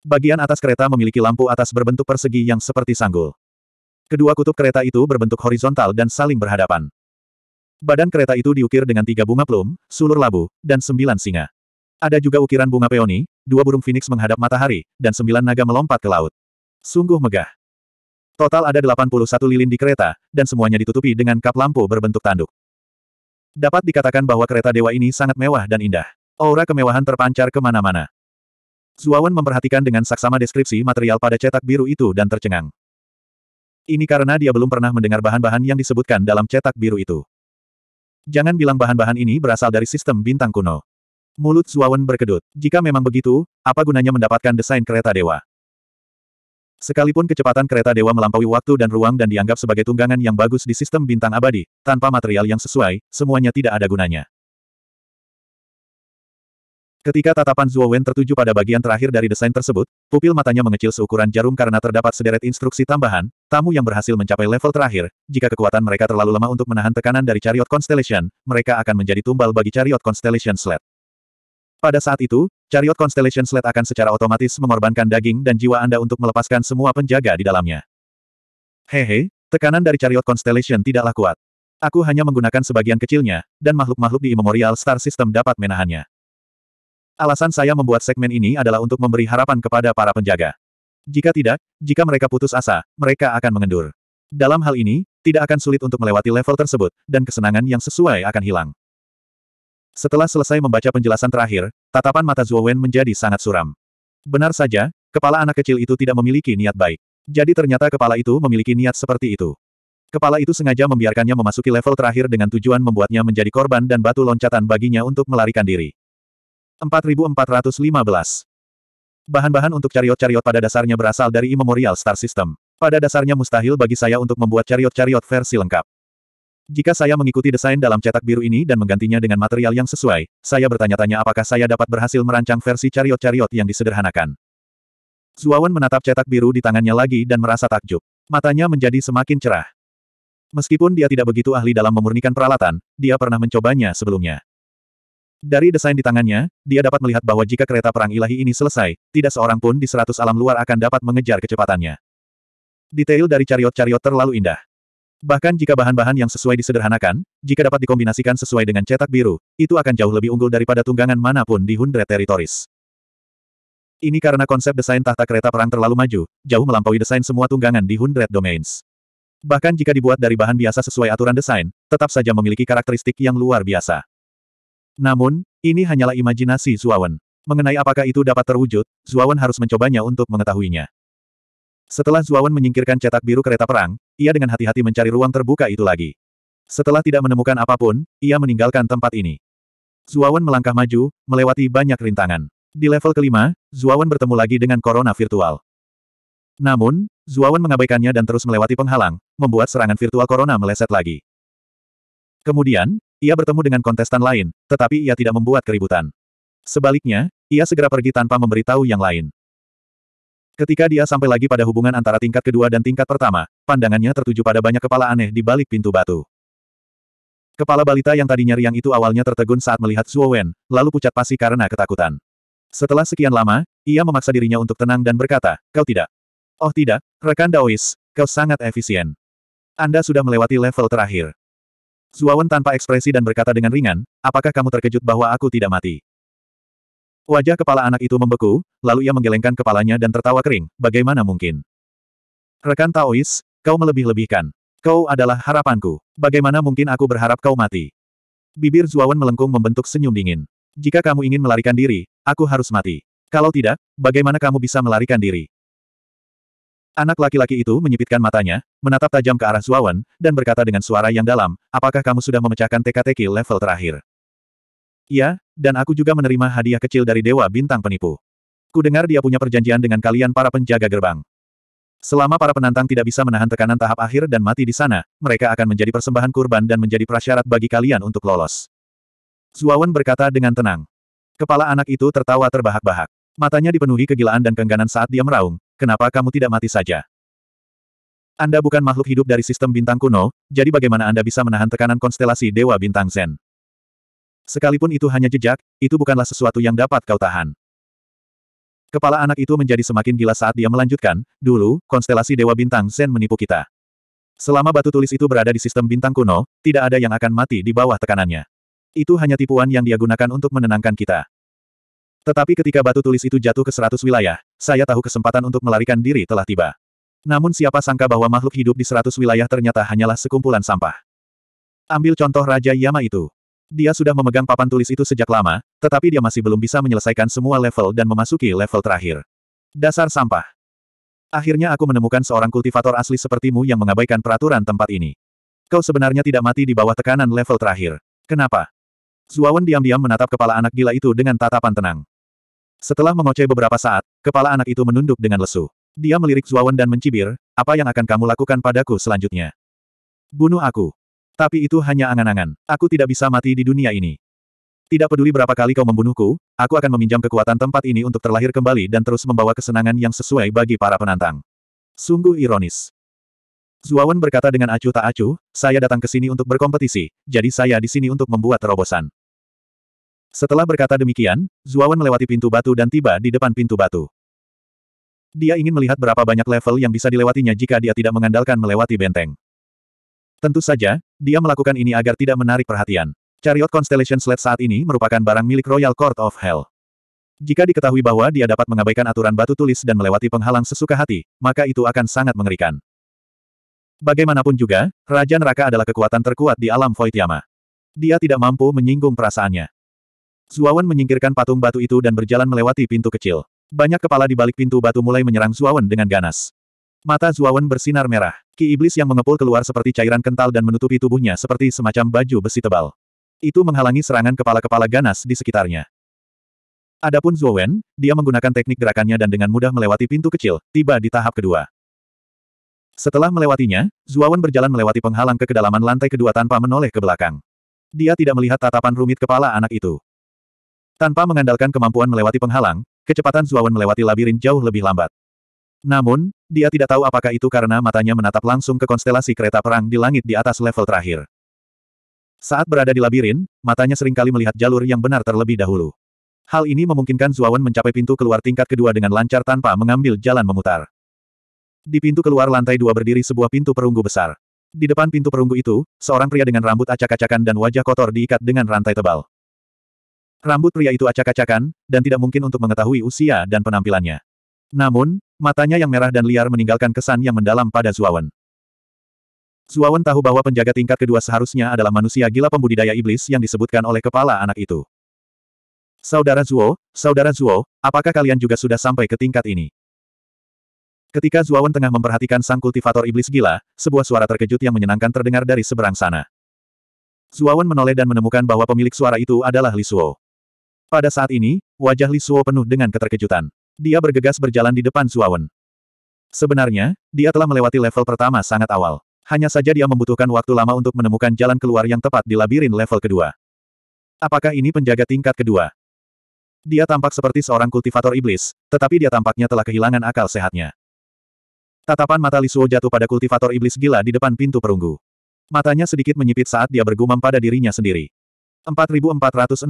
Bagian atas kereta memiliki lampu atas berbentuk persegi yang seperti sanggul. Kedua kutub kereta itu berbentuk horizontal dan saling berhadapan. Badan kereta itu diukir dengan tiga bunga plum, sulur labu, dan sembilan singa. Ada juga ukiran bunga peoni, dua burung phoenix menghadap matahari, dan sembilan naga melompat ke laut. Sungguh megah. Total ada 81 lilin di kereta, dan semuanya ditutupi dengan kap lampu berbentuk tanduk. Dapat dikatakan bahwa kereta dewa ini sangat mewah dan indah. Aura kemewahan terpancar kemana-mana. Zuawan memperhatikan dengan saksama deskripsi material pada cetak biru itu dan tercengang. Ini karena dia belum pernah mendengar bahan-bahan yang disebutkan dalam cetak biru itu. Jangan bilang bahan-bahan ini berasal dari sistem bintang kuno. Mulut Zuawan berkedut. Jika memang begitu, apa gunanya mendapatkan desain kereta dewa? Sekalipun kecepatan kereta dewa melampaui waktu dan ruang dan dianggap sebagai tunggangan yang bagus di sistem bintang abadi, tanpa material yang sesuai, semuanya tidak ada gunanya. Ketika tatapan Zhuo Wen tertuju pada bagian terakhir dari desain tersebut, pupil matanya mengecil seukuran jarum karena terdapat sederet instruksi tambahan, tamu yang berhasil mencapai level terakhir, jika kekuatan mereka terlalu lemah untuk menahan tekanan dari Chariot Constellation, mereka akan menjadi tumbal bagi Chariot Constellation Sled. Pada saat itu, Chariot Constellation Slate akan secara otomatis mengorbankan daging dan jiwa Anda untuk melepaskan semua penjaga di dalamnya. Hehe, tekanan dari Chariot Constellation tidaklah kuat. Aku hanya menggunakan sebagian kecilnya, dan makhluk-makhluk di Immemorial Star System dapat menahannya. Alasan saya membuat segmen ini adalah untuk memberi harapan kepada para penjaga. Jika tidak, jika mereka putus asa, mereka akan mengendur. Dalam hal ini, tidak akan sulit untuk melewati level tersebut, dan kesenangan yang sesuai akan hilang. Setelah selesai membaca penjelasan terakhir, tatapan mata Zuo Wen menjadi sangat suram. Benar saja, kepala anak kecil itu tidak memiliki niat baik. Jadi ternyata kepala itu memiliki niat seperti itu. Kepala itu sengaja membiarkannya memasuki level terakhir dengan tujuan membuatnya menjadi korban dan batu loncatan baginya untuk melarikan diri. 4415 Bahan-bahan untuk cariot-cariot pada dasarnya berasal dari Immemorial Star System. Pada dasarnya mustahil bagi saya untuk membuat cariot-cariot versi lengkap. Jika saya mengikuti desain dalam cetak biru ini dan menggantinya dengan material yang sesuai, saya bertanya-tanya apakah saya dapat berhasil merancang versi cariot-cariot yang disederhanakan. Zuawan menatap cetak biru di tangannya lagi dan merasa takjub. Matanya menjadi semakin cerah. Meskipun dia tidak begitu ahli dalam memurnikan peralatan, dia pernah mencobanya sebelumnya. Dari desain di tangannya, dia dapat melihat bahwa jika kereta perang ilahi ini selesai, tidak seorang pun di seratus alam luar akan dapat mengejar kecepatannya. Detail dari cariot-cariot terlalu indah. Bahkan jika bahan-bahan yang sesuai disederhanakan, jika dapat dikombinasikan sesuai dengan cetak biru, itu akan jauh lebih unggul daripada tunggangan manapun di Hundred Territories. Ini karena konsep desain tahta kereta perang terlalu maju, jauh melampaui desain semua tunggangan di Hundred Domains. Bahkan jika dibuat dari bahan biasa sesuai aturan desain, tetap saja memiliki karakteristik yang luar biasa. Namun, ini hanyalah imajinasi Zuawan. Mengenai apakah itu dapat terwujud, Zuawan harus mencobanya untuk mengetahuinya. Setelah Zuawan menyingkirkan cetak biru kereta perang, ia dengan hati-hati mencari ruang terbuka itu lagi. Setelah tidak menemukan apapun, ia meninggalkan tempat ini. Zuawan melangkah maju, melewati banyak rintangan. Di level kelima, Zuawan bertemu lagi dengan Corona Virtual. Namun, Zuawan mengabaikannya dan terus melewati penghalang, membuat serangan virtual Corona meleset lagi. Kemudian, ia bertemu dengan kontestan lain, tetapi ia tidak membuat keributan. Sebaliknya, ia segera pergi tanpa memberitahu yang lain. Ketika dia sampai lagi pada hubungan antara tingkat kedua dan tingkat pertama, pandangannya tertuju pada banyak kepala aneh di balik pintu batu. Kepala balita yang tadinya riang itu awalnya tertegun saat melihat Zuo Wen, lalu pucat pasi karena ketakutan. Setelah sekian lama, ia memaksa dirinya untuk tenang dan berkata, kau tidak. Oh tidak, rekan Daois, kau sangat efisien. Anda sudah melewati level terakhir. Wen tanpa ekspresi dan berkata dengan ringan, apakah kamu terkejut bahwa aku tidak mati? Wajah kepala anak itu membeku, lalu ia menggelengkan kepalanya dan tertawa kering, bagaimana mungkin? Rekan Taois, kau melebih-lebihkan. Kau adalah harapanku. Bagaimana mungkin aku berharap kau mati? Bibir Zuawan melengkung membentuk senyum dingin. Jika kamu ingin melarikan diri, aku harus mati. Kalau tidak, bagaimana kamu bisa melarikan diri? Anak laki-laki itu menyipitkan matanya, menatap tajam ke arah Zuawan, dan berkata dengan suara yang dalam, apakah kamu sudah memecahkan TKTK level terakhir? Ya, dan aku juga menerima hadiah kecil dari Dewa Bintang Penipu. Ku dengar dia punya perjanjian dengan kalian para penjaga gerbang. Selama para penantang tidak bisa menahan tekanan tahap akhir dan mati di sana, mereka akan menjadi persembahan kurban dan menjadi prasyarat bagi kalian untuk lolos. Zuawan berkata dengan tenang. Kepala anak itu tertawa terbahak-bahak. Matanya dipenuhi kegilaan dan kengganan saat dia meraung, kenapa kamu tidak mati saja? Anda bukan makhluk hidup dari sistem bintang kuno, jadi bagaimana Anda bisa menahan tekanan konstelasi Dewa Bintang Zen? Sekalipun itu hanya jejak, itu bukanlah sesuatu yang dapat kau tahan. Kepala anak itu menjadi semakin gila saat dia melanjutkan, dulu, konstelasi Dewa Bintang Zen menipu kita. Selama batu tulis itu berada di sistem bintang kuno, tidak ada yang akan mati di bawah tekanannya. Itu hanya tipuan yang dia gunakan untuk menenangkan kita. Tetapi ketika batu tulis itu jatuh ke seratus wilayah, saya tahu kesempatan untuk melarikan diri telah tiba. Namun siapa sangka bahwa makhluk hidup di seratus wilayah ternyata hanyalah sekumpulan sampah. Ambil contoh Raja Yama itu. Dia sudah memegang papan tulis itu sejak lama, tetapi dia masih belum bisa menyelesaikan semua level dan memasuki level terakhir. Dasar sampah. Akhirnya aku menemukan seorang kultivator asli sepertimu yang mengabaikan peraturan tempat ini. Kau sebenarnya tidak mati di bawah tekanan level terakhir. Kenapa? Zuawan diam-diam menatap kepala anak gila itu dengan tatapan tenang. Setelah mengoceh beberapa saat, kepala anak itu menunduk dengan lesu. Dia melirik Zuawan dan mencibir, apa yang akan kamu lakukan padaku selanjutnya? Bunuh aku. Tapi itu hanya angan-angan. Aku tidak bisa mati di dunia ini. Tidak peduli berapa kali kau membunuhku, aku akan meminjam kekuatan tempat ini untuk terlahir kembali dan terus membawa kesenangan yang sesuai bagi para penantang. Sungguh ironis. Zuawan berkata dengan acuh tak acuh, saya datang ke sini untuk berkompetisi, jadi saya di sini untuk membuat terobosan. Setelah berkata demikian, Zuawan melewati pintu batu dan tiba di depan pintu batu. Dia ingin melihat berapa banyak level yang bisa dilewatinya jika dia tidak mengandalkan melewati benteng. Tentu saja, dia melakukan ini agar tidak menarik perhatian. Chariot Constellation Sled saat ini merupakan barang milik Royal Court of Hell. Jika diketahui bahwa dia dapat mengabaikan aturan batu tulis dan melewati penghalang sesuka hati, maka itu akan sangat mengerikan. Bagaimanapun juga, Raja Neraka adalah kekuatan terkuat di alam Void Yama. Dia tidak mampu menyinggung perasaannya. Zuawan menyingkirkan patung batu itu dan berjalan melewati pintu kecil. Banyak kepala di balik pintu batu mulai menyerang Zuawan dengan ganas. Mata Zuawan bersinar merah. Ki iblis yang mengepul keluar seperti cairan kental dan menutupi tubuhnya seperti semacam baju besi tebal. Itu menghalangi serangan kepala-kepala ganas di sekitarnya. Adapun Zuowen, dia menggunakan teknik gerakannya dan dengan mudah melewati pintu kecil, tiba di tahap kedua. Setelah melewatinya, Zuawan berjalan melewati penghalang ke kedalaman lantai kedua tanpa menoleh ke belakang. Dia tidak melihat tatapan rumit kepala anak itu. Tanpa mengandalkan kemampuan melewati penghalang, kecepatan Zuawan melewati labirin jauh lebih lambat. Namun, dia tidak tahu apakah itu karena matanya menatap langsung ke konstelasi kereta perang di langit di atas level terakhir. Saat berada di labirin, matanya seringkali melihat jalur yang benar terlebih dahulu. Hal ini memungkinkan Zuawan mencapai pintu keluar tingkat kedua dengan lancar tanpa mengambil jalan memutar. Di pintu keluar lantai dua berdiri sebuah pintu perunggu besar. Di depan pintu perunggu itu, seorang pria dengan rambut acak-acakan dan wajah kotor diikat dengan rantai tebal. Rambut pria itu acak-acakan, dan tidak mungkin untuk mengetahui usia dan penampilannya. Namun, Matanya yang merah dan liar meninggalkan kesan yang mendalam pada Zuawan. Zuawan tahu bahwa penjaga tingkat kedua seharusnya adalah manusia gila pembudidaya iblis yang disebutkan oleh kepala anak itu. Saudara Zuo, Saudara Zuo, apakah kalian juga sudah sampai ke tingkat ini? Ketika Zuawan tengah memperhatikan sang kultivator iblis gila, sebuah suara terkejut yang menyenangkan terdengar dari seberang sana. Zuawan menoleh dan menemukan bahwa pemilik suara itu adalah Li Suo. Pada saat ini, wajah Li Suo penuh dengan keterkejutan. Dia bergegas berjalan di depan Zuawan. Sebenarnya, dia telah melewati level pertama sangat awal. Hanya saja dia membutuhkan waktu lama untuk menemukan jalan keluar yang tepat di labirin level kedua. Apakah ini penjaga tingkat kedua? Dia tampak seperti seorang kultivator iblis, tetapi dia tampaknya telah kehilangan akal sehatnya. Tatapan mata Lisuo jatuh pada kultivator iblis gila di depan pintu perunggu. Matanya sedikit menyipit saat dia bergumam pada dirinya sendiri. 4416.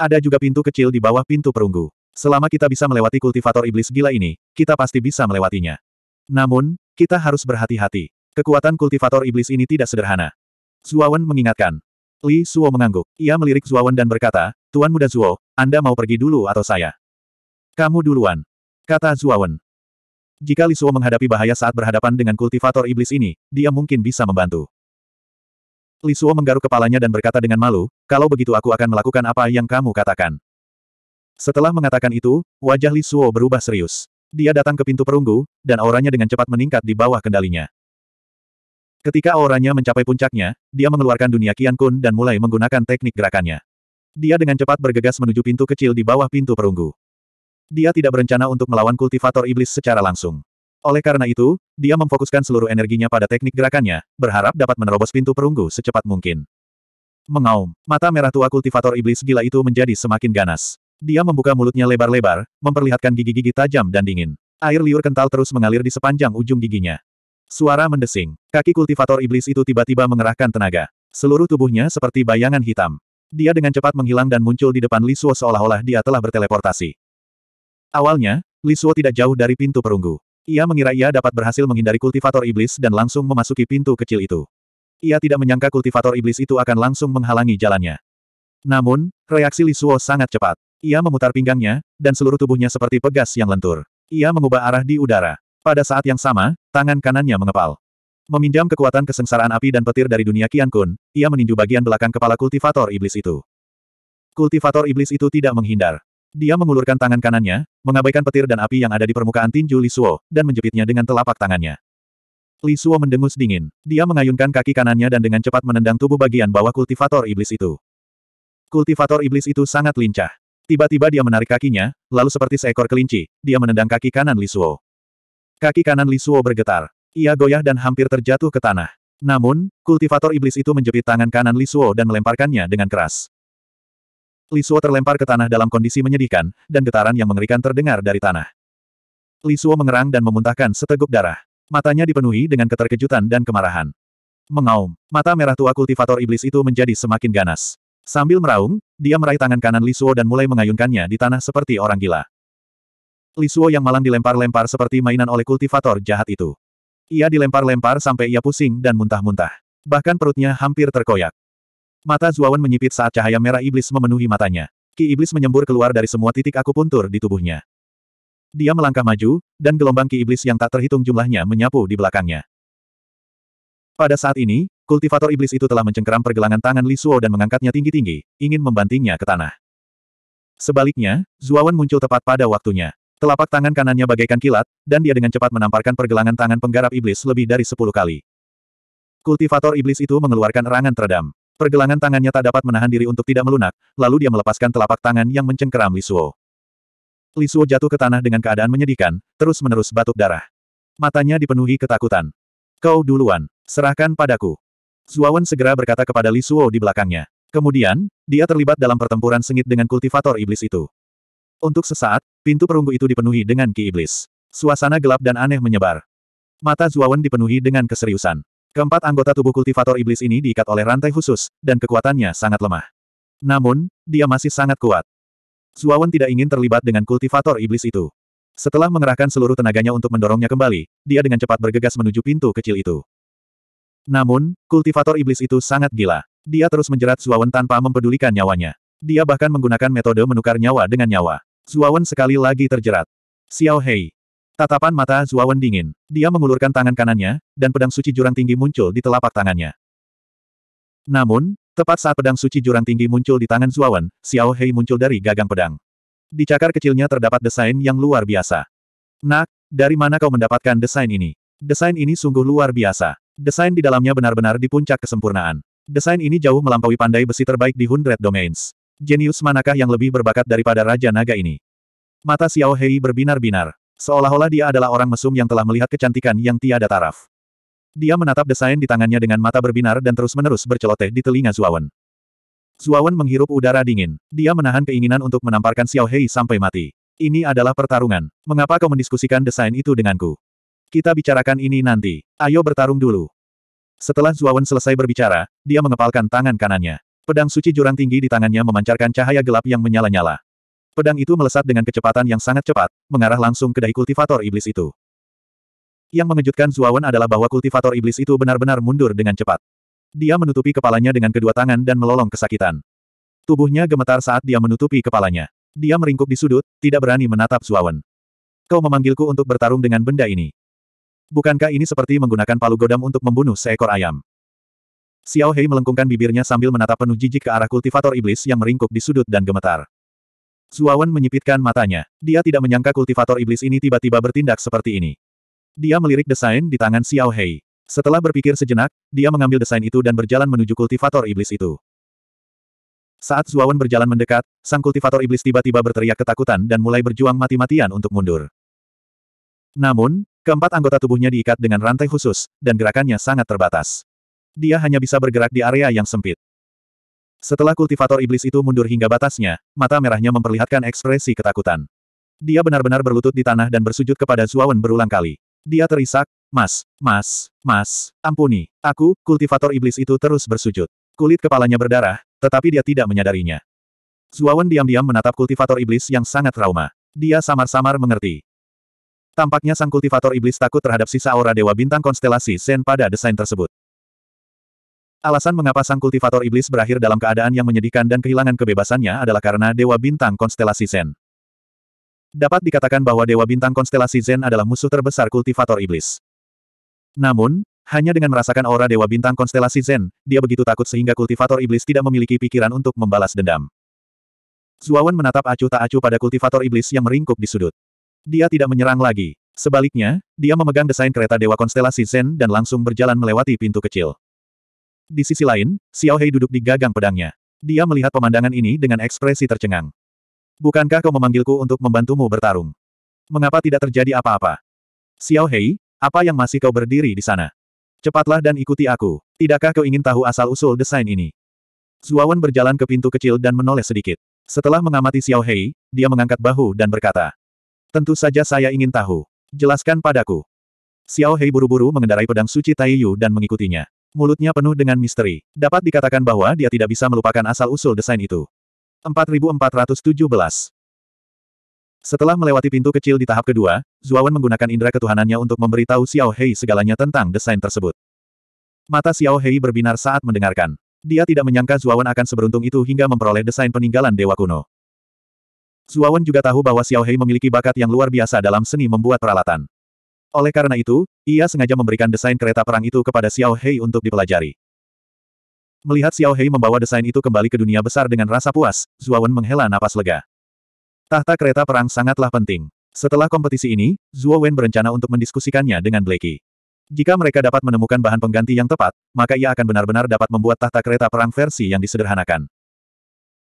Ada juga pintu kecil di bawah pintu perunggu. Selama kita bisa melewati kultivator iblis gila ini, kita pasti bisa melewatinya. Namun, kita harus berhati-hati. Kekuatan kultivator iblis ini tidak sederhana. Zuawan mengingatkan. Li Suo mengangguk. Ia melirik Zuawan dan berkata, Tuan Muda Zuo, Anda mau pergi dulu atau saya? Kamu duluan. Kata Zuawan. Jika Li Suo menghadapi bahaya saat berhadapan dengan kultivator iblis ini, dia mungkin bisa membantu. Li Suo menggaruk kepalanya dan berkata dengan malu, kalau begitu aku akan melakukan apa yang kamu katakan. Setelah mengatakan itu, wajah Li Suo berubah serius. Dia datang ke pintu perunggu, dan auranya dengan cepat meningkat di bawah kendalinya. Ketika auranya mencapai puncaknya, dia mengeluarkan dunia kian Kun dan mulai menggunakan teknik gerakannya. Dia dengan cepat bergegas menuju pintu kecil di bawah pintu perunggu. Dia tidak berencana untuk melawan kultivator iblis secara langsung. Oleh karena itu, dia memfokuskan seluruh energinya pada teknik gerakannya, berharap dapat menerobos pintu perunggu secepat mungkin. Mengaum, mata merah tua kultivator iblis gila itu menjadi semakin ganas. Dia membuka mulutnya lebar-lebar, memperlihatkan gigi-gigi tajam dan dingin. Air liur kental terus mengalir di sepanjang ujung giginya. Suara mendesing. Kaki kultivator iblis itu tiba-tiba mengerahkan tenaga. Seluruh tubuhnya seperti bayangan hitam. Dia dengan cepat menghilang dan muncul di depan Lisuo seolah-olah dia telah berteleportasi. Awalnya, Lisuo tidak jauh dari pintu perunggu. Ia mengira ia dapat berhasil menghindari kultivator iblis dan langsung memasuki pintu kecil itu. Ia tidak menyangka kultivator iblis itu akan langsung menghalangi jalannya. Namun, reaksi Lisuo sangat cepat. Ia memutar pinggangnya, dan seluruh tubuhnya seperti pegas yang lentur. Ia mengubah arah di udara. Pada saat yang sama, tangan kanannya mengepal. Meminjam kekuatan kesengsaraan api dan petir dari dunia Qian Kun, ia meninju bagian belakang kepala kultivator iblis itu. Kultivator iblis itu tidak menghindar. Dia mengulurkan tangan kanannya, mengabaikan petir dan api yang ada di permukaan tinju Li Suo dan menjepitnya dengan telapak tangannya. Li Suo mendengus dingin. Dia mengayunkan kaki kanannya dan dengan cepat menendang tubuh bagian bawah kultivator iblis itu. Kultivator iblis itu sangat lincah. Tiba-tiba dia menarik kakinya, lalu seperti seekor kelinci, dia menendang kaki kanan Lisuo. Kaki kanan Lisuo bergetar. Ia goyah dan hampir terjatuh ke tanah. Namun, kultivator iblis itu menjepit tangan kanan Lisuo dan melemparkannya dengan keras. Lisuo terlempar ke tanah dalam kondisi menyedihkan, dan getaran yang mengerikan terdengar dari tanah. Lisuo mengerang dan memuntahkan seteguk darah. Matanya dipenuhi dengan keterkejutan dan kemarahan. Mengaum, mata merah tua kultivator iblis itu menjadi semakin ganas. Sambil meraung, dia meraih tangan kanan Li Suo dan mulai mengayunkannya di tanah seperti orang gila. Li Suo yang malang dilempar-lempar seperti mainan oleh kultivator jahat itu. Ia dilempar-lempar sampai ia pusing dan muntah-muntah. Bahkan perutnya hampir terkoyak. Mata Zuawan menyipit saat cahaya merah iblis memenuhi matanya. Ki iblis menyembur keluar dari semua titik akupuntur di tubuhnya. Dia melangkah maju, dan gelombang ki iblis yang tak terhitung jumlahnya menyapu di belakangnya. Pada saat ini, Kultivator iblis itu telah mencengkeram pergelangan tangan Li Suo dan mengangkatnya tinggi-tinggi, ingin membantingnya ke tanah. Sebaliknya, Zuawan muncul tepat pada waktunya. Telapak tangan kanannya bagaikan kilat, dan dia dengan cepat menamparkan pergelangan tangan penggarap iblis lebih dari sepuluh kali. Kultivator iblis itu mengeluarkan erangan teredam. Pergelangan tangannya tak dapat menahan diri untuk tidak melunak, lalu dia melepaskan telapak tangan yang mencengkeram Li Li Lisuo jatuh ke tanah dengan keadaan menyedihkan, terus-menerus batuk darah. Matanya dipenuhi ketakutan. Kau duluan, serahkan padaku. Zuawan segera berkata kepada Li Suo di belakangnya. Kemudian, dia terlibat dalam pertempuran sengit dengan kultivator iblis itu. Untuk sesaat, pintu perunggu itu dipenuhi dengan ki iblis. Suasana gelap dan aneh menyebar. Mata Zuawan dipenuhi dengan keseriusan. Keempat anggota tubuh kultivator iblis ini diikat oleh rantai khusus, dan kekuatannya sangat lemah. Namun, dia masih sangat kuat. Zuawan tidak ingin terlibat dengan kultivator iblis itu. Setelah mengerahkan seluruh tenaganya untuk mendorongnya kembali, dia dengan cepat bergegas menuju pintu kecil itu. Namun, kultivator iblis itu sangat gila. Dia terus menjerat Zuawan tanpa mempedulikan nyawanya. Dia bahkan menggunakan metode menukar nyawa dengan nyawa. Zuawan sekali lagi terjerat. Xiao Hei. Tatapan mata Zuawan dingin. Dia mengulurkan tangan kanannya, dan pedang suci jurang tinggi muncul di telapak tangannya. Namun, tepat saat pedang suci jurang tinggi muncul di tangan Zuawan, Xiao Hei muncul dari gagang pedang. Di cakar kecilnya terdapat desain yang luar biasa. Nak, dari mana kau mendapatkan desain ini? Desain ini sungguh luar biasa. Desain di dalamnya benar-benar di puncak kesempurnaan. Desain ini jauh melampaui pandai besi terbaik di Hundred Domains. Jenius manakah yang lebih berbakat daripada Raja Naga ini? Mata Xiao Hei berbinar-binar. Seolah-olah dia adalah orang mesum yang telah melihat kecantikan yang tiada taraf. Dia menatap desain di tangannya dengan mata berbinar dan terus-menerus berceloteh di telinga Zuawan. Zuawan menghirup udara dingin. Dia menahan keinginan untuk menamparkan Xiao Hei sampai mati. Ini adalah pertarungan. Mengapa kau mendiskusikan desain itu denganku? Kita bicarakan ini nanti. Ayo bertarung dulu. Setelah Zuawan selesai berbicara, dia mengepalkan tangan kanannya. Pedang suci jurang tinggi di tangannya memancarkan cahaya gelap yang menyala-nyala. Pedang itu melesat dengan kecepatan yang sangat cepat, mengarah langsung ke dahi kultivator iblis itu. Yang mengejutkan Zuawan adalah bahwa kultivator iblis itu benar-benar mundur dengan cepat. Dia menutupi kepalanya dengan kedua tangan dan melolong kesakitan. Tubuhnya gemetar saat dia menutupi kepalanya. Dia meringkuk di sudut, tidak berani menatap Zuawan. Kau memanggilku untuk bertarung dengan benda ini. Bukankah ini seperti menggunakan palu godam untuk membunuh seekor ayam? Xiao Hei melengkungkan bibirnya sambil menatap penuh jijik ke arah kultivator iblis yang meringkuk di sudut dan gemetar. Zuawan menyipitkan matanya. Dia tidak menyangka kultivator iblis ini tiba-tiba bertindak seperti ini. Dia melirik desain di tangan Xiao Hei. Setelah berpikir sejenak, dia mengambil desain itu dan berjalan menuju kultivator iblis itu. Saat Zuawan berjalan mendekat, sang kultivator iblis tiba-tiba berteriak ketakutan dan mulai berjuang mati-matian untuk mundur. Namun, Keempat anggota tubuhnya diikat dengan rantai khusus, dan gerakannya sangat terbatas. Dia hanya bisa bergerak di area yang sempit. Setelah kultivator iblis itu mundur hingga batasnya, mata merahnya memperlihatkan ekspresi ketakutan. Dia benar-benar berlutut di tanah dan bersujud kepada Zuawan berulang kali. Dia terisak, Mas, Mas, Mas, ampuni, aku, kultivator iblis itu terus bersujud. Kulit kepalanya berdarah, tetapi dia tidak menyadarinya. Zuawan diam-diam menatap kultivator iblis yang sangat trauma. Dia samar-samar mengerti. Tampaknya sang kultivator iblis takut terhadap sisa aura dewa bintang konstelasi Zen pada desain tersebut. Alasan mengapa sang kultivator iblis berakhir dalam keadaan yang menyedihkan dan kehilangan kebebasannya adalah karena dewa bintang konstelasi Zen. Dapat dikatakan bahwa dewa bintang konstelasi Zen adalah musuh terbesar kultivator iblis. Namun, hanya dengan merasakan aura Dewa Bintang Konstelasi Zen, dia begitu takut sehingga kultivator iblis tidak memiliki pikiran untuk membalas dendam. Zuawan menatap acuh tak acuh pada kultivator iblis yang meringkuk di sudut. Dia tidak menyerang lagi. Sebaliknya, dia memegang desain kereta Dewa Konstelasi Zen dan langsung berjalan melewati pintu kecil. Di sisi lain, Xiao Hei duduk di gagang pedangnya. Dia melihat pemandangan ini dengan ekspresi tercengang. Bukankah kau memanggilku untuk membantumu bertarung? Mengapa tidak terjadi apa-apa? Xiao Hei, apa yang masih kau berdiri di sana? Cepatlah dan ikuti aku. Tidakkah kau ingin tahu asal-usul desain ini? Zuawan berjalan ke pintu kecil dan menoleh sedikit. Setelah mengamati Xiao Hei, dia mengangkat bahu dan berkata, Tentu saja saya ingin tahu. Jelaskan padaku. Xiao Hei buru-buru mengendarai pedang suci Tai Yu dan mengikutinya. Mulutnya penuh dengan misteri. Dapat dikatakan bahwa dia tidak bisa melupakan asal-usul desain itu. 4417 Setelah melewati pintu kecil di tahap kedua, Zuawan menggunakan indera ketuhanannya untuk memberitahu Xiao Hei segalanya tentang desain tersebut. Mata Xiao Hei berbinar saat mendengarkan. Dia tidak menyangka Zuawan akan seberuntung itu hingga memperoleh desain peninggalan Dewa Kuno. Zuawan juga tahu bahwa Xiao Hei memiliki bakat yang luar biasa dalam seni membuat peralatan. Oleh karena itu, ia sengaja memberikan desain kereta perang itu kepada Xiao Hei untuk dipelajari. Melihat Xiao Hei membawa desain itu kembali ke dunia besar dengan rasa puas, Zuawan menghela napas lega. Tahta kereta perang sangatlah penting. Setelah kompetisi ini, Zuo berencana untuk mendiskusikannya dengan Blakey. Jika mereka dapat menemukan bahan pengganti yang tepat, maka ia akan benar-benar dapat membuat tahta kereta perang versi yang disederhanakan.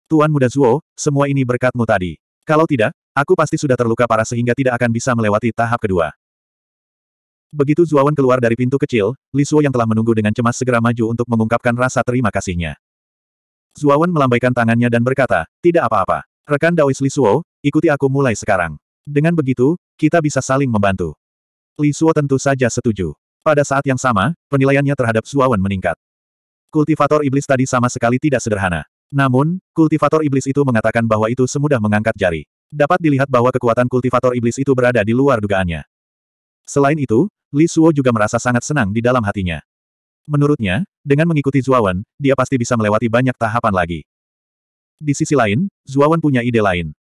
Tuan Muda Zuo, semua ini berkatmu tadi. Kalau tidak, aku pasti sudah terluka parah sehingga tidak akan bisa melewati tahap kedua. Begitu Zuawan keluar dari pintu kecil, Lisuo yang telah menunggu dengan cemas segera maju untuk mengungkapkan rasa terima kasihnya. Zuawan melambaikan tangannya dan berkata, tidak apa-apa. Rekan Daois Lisuo, ikuti aku mulai sekarang. Dengan begitu, kita bisa saling membantu. Lisuo tentu saja setuju. Pada saat yang sama, penilaiannya terhadap Zuawan meningkat. Kultivator iblis tadi sama sekali tidak sederhana. Namun, kultivator iblis itu mengatakan bahwa itu semudah mengangkat jari. Dapat dilihat bahwa kekuatan kultivator iblis itu berada di luar dugaannya. Selain itu, Li Suo juga merasa sangat senang di dalam hatinya. Menurutnya, dengan mengikuti Zuawan, dia pasti bisa melewati banyak tahapan lagi. Di sisi lain, Zuawan punya ide lain.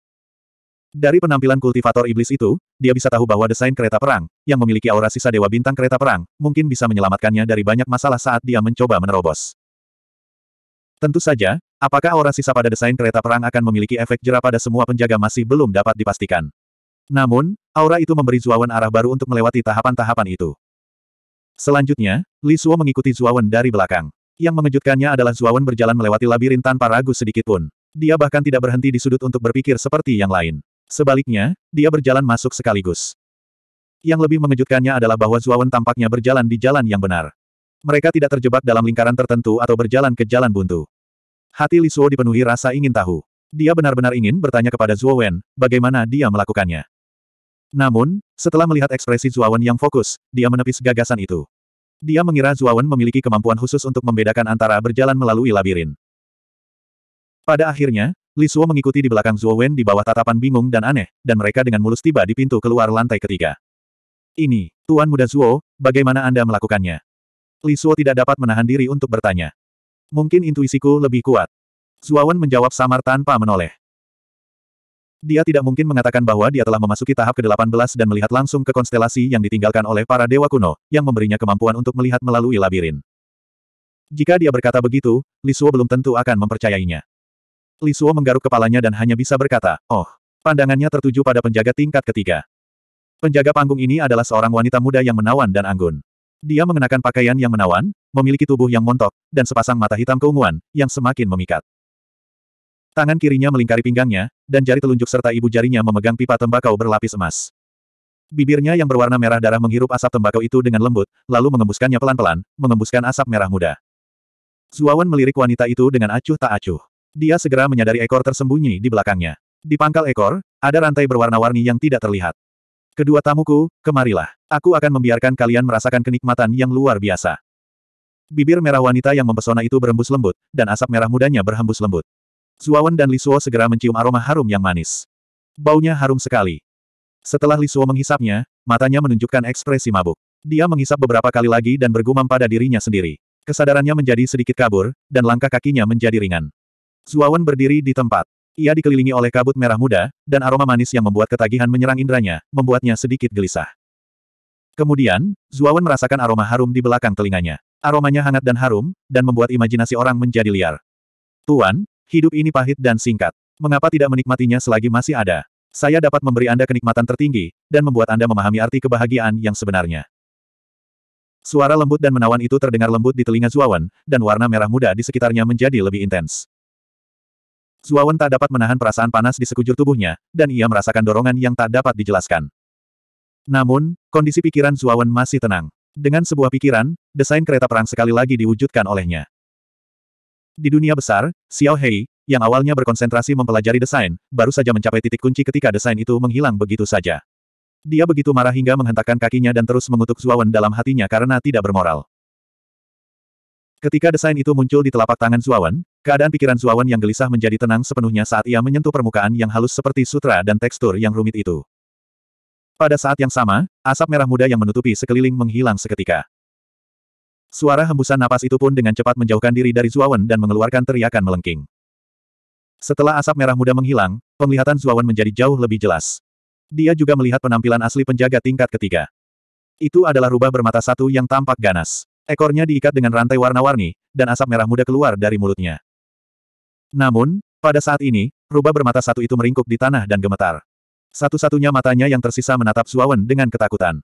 Dari penampilan kultivator iblis itu, dia bisa tahu bahwa desain kereta perang, yang memiliki aura sisa dewa bintang kereta perang, mungkin bisa menyelamatkannya dari banyak masalah saat dia mencoba menerobos. Tentu saja, Apakah aura sisa pada desain kereta perang akan memiliki efek jerah pada semua penjaga masih belum dapat dipastikan. Namun, aura itu memberi Zuawan arah baru untuk melewati tahapan-tahapan itu. Selanjutnya, Li Suo mengikuti Zuawan dari belakang. Yang mengejutkannya adalah Zuawan berjalan melewati labirin tanpa ragu sedikitpun. Dia bahkan tidak berhenti di sudut untuk berpikir seperti yang lain. Sebaliknya, dia berjalan masuk sekaligus. Yang lebih mengejutkannya adalah bahwa Zuawan tampaknya berjalan di jalan yang benar. Mereka tidak terjebak dalam lingkaran tertentu atau berjalan ke jalan buntu. Hati Li Suo dipenuhi rasa ingin tahu. Dia benar-benar ingin bertanya kepada Zhuo Wen, bagaimana dia melakukannya. Namun, setelah melihat ekspresi Zhuo Wen yang fokus, dia menepis gagasan itu. Dia mengira Zhuo Wen memiliki kemampuan khusus untuk membedakan antara berjalan melalui labirin. Pada akhirnya, Li Suo mengikuti di belakang Zhuo Wen di bawah tatapan bingung dan aneh, dan mereka dengan mulus tiba di pintu keluar lantai ketiga. Ini, Tuan Muda Zuo, bagaimana Anda melakukannya? Li Suo tidak dapat menahan diri untuk bertanya. Mungkin intuisiku lebih kuat. Zuawan menjawab samar tanpa menoleh. Dia tidak mungkin mengatakan bahwa dia telah memasuki tahap ke-18 dan melihat langsung ke konstelasi yang ditinggalkan oleh para dewa kuno, yang memberinya kemampuan untuk melihat melalui labirin. Jika dia berkata begitu, Lisuo belum tentu akan mempercayainya. Lisuo menggaruk kepalanya dan hanya bisa berkata, oh. Pandangannya tertuju pada penjaga tingkat ketiga. Penjaga panggung ini adalah seorang wanita muda yang menawan dan anggun. Dia mengenakan pakaian yang menawan, memiliki tubuh yang montok, dan sepasang mata hitam keunguan, yang semakin memikat. Tangan kirinya melingkari pinggangnya, dan jari telunjuk serta ibu jarinya memegang pipa tembakau berlapis emas. Bibirnya yang berwarna merah darah menghirup asap tembakau itu dengan lembut, lalu mengembuskannya pelan-pelan, mengembuskan asap merah muda. Zuawan melirik wanita itu dengan acuh tak acuh. Dia segera menyadari ekor tersembunyi di belakangnya. Di pangkal ekor, ada rantai berwarna-warni yang tidak terlihat. Kedua tamuku, kemarilah. Aku akan membiarkan kalian merasakan kenikmatan yang luar biasa. Bibir merah wanita yang mempesona itu berembus lembut, dan asap merah mudanya berhembus lembut. Zuawan dan Lisuo segera mencium aroma harum yang manis. Baunya harum sekali. Setelah Lisuo menghisapnya, matanya menunjukkan ekspresi mabuk. Dia menghisap beberapa kali lagi dan bergumam pada dirinya sendiri. Kesadarannya menjadi sedikit kabur, dan langkah kakinya menjadi ringan. Zuawan berdiri di tempat. Ia dikelilingi oleh kabut merah muda, dan aroma manis yang membuat ketagihan menyerang indranya, membuatnya sedikit gelisah. Kemudian, Zuawan merasakan aroma harum di belakang telinganya. Aromanya hangat dan harum, dan membuat imajinasi orang menjadi liar. Tuan, hidup ini pahit dan singkat. Mengapa tidak menikmatinya selagi masih ada? Saya dapat memberi Anda kenikmatan tertinggi, dan membuat Anda memahami arti kebahagiaan yang sebenarnya. Suara lembut dan menawan itu terdengar lembut di telinga Zuawan, dan warna merah muda di sekitarnya menjadi lebih intens. Zuawan tak dapat menahan perasaan panas di sekujur tubuhnya, dan ia merasakan dorongan yang tak dapat dijelaskan. Namun, kondisi pikiran Zuawan masih tenang. Dengan sebuah pikiran, desain kereta perang sekali lagi diwujudkan olehnya. Di dunia besar, Xiao Hei, yang awalnya berkonsentrasi mempelajari desain, baru saja mencapai titik kunci ketika desain itu menghilang begitu saja. Dia begitu marah hingga menghentakkan kakinya dan terus mengutuk Zuawan dalam hatinya karena tidak bermoral. Ketika desain itu muncul di telapak tangan Zuawan, Keadaan pikiran Zuawan yang gelisah menjadi tenang sepenuhnya saat ia menyentuh permukaan yang halus seperti sutra dan tekstur yang rumit itu. Pada saat yang sama, asap merah muda yang menutupi sekeliling menghilang seketika. Suara hembusan napas itu pun dengan cepat menjauhkan diri dari Zuawan dan mengeluarkan teriakan melengking. Setelah asap merah muda menghilang, penglihatan Zuawan menjadi jauh lebih jelas. Dia juga melihat penampilan asli penjaga tingkat ketiga. Itu adalah rubah bermata satu yang tampak ganas. Ekornya diikat dengan rantai warna-warni, dan asap merah muda keluar dari mulutnya. Namun, pada saat ini, rubah bermata satu itu meringkuk di tanah dan gemetar. Satu-satunya matanya yang tersisa menatap Zuawan dengan ketakutan.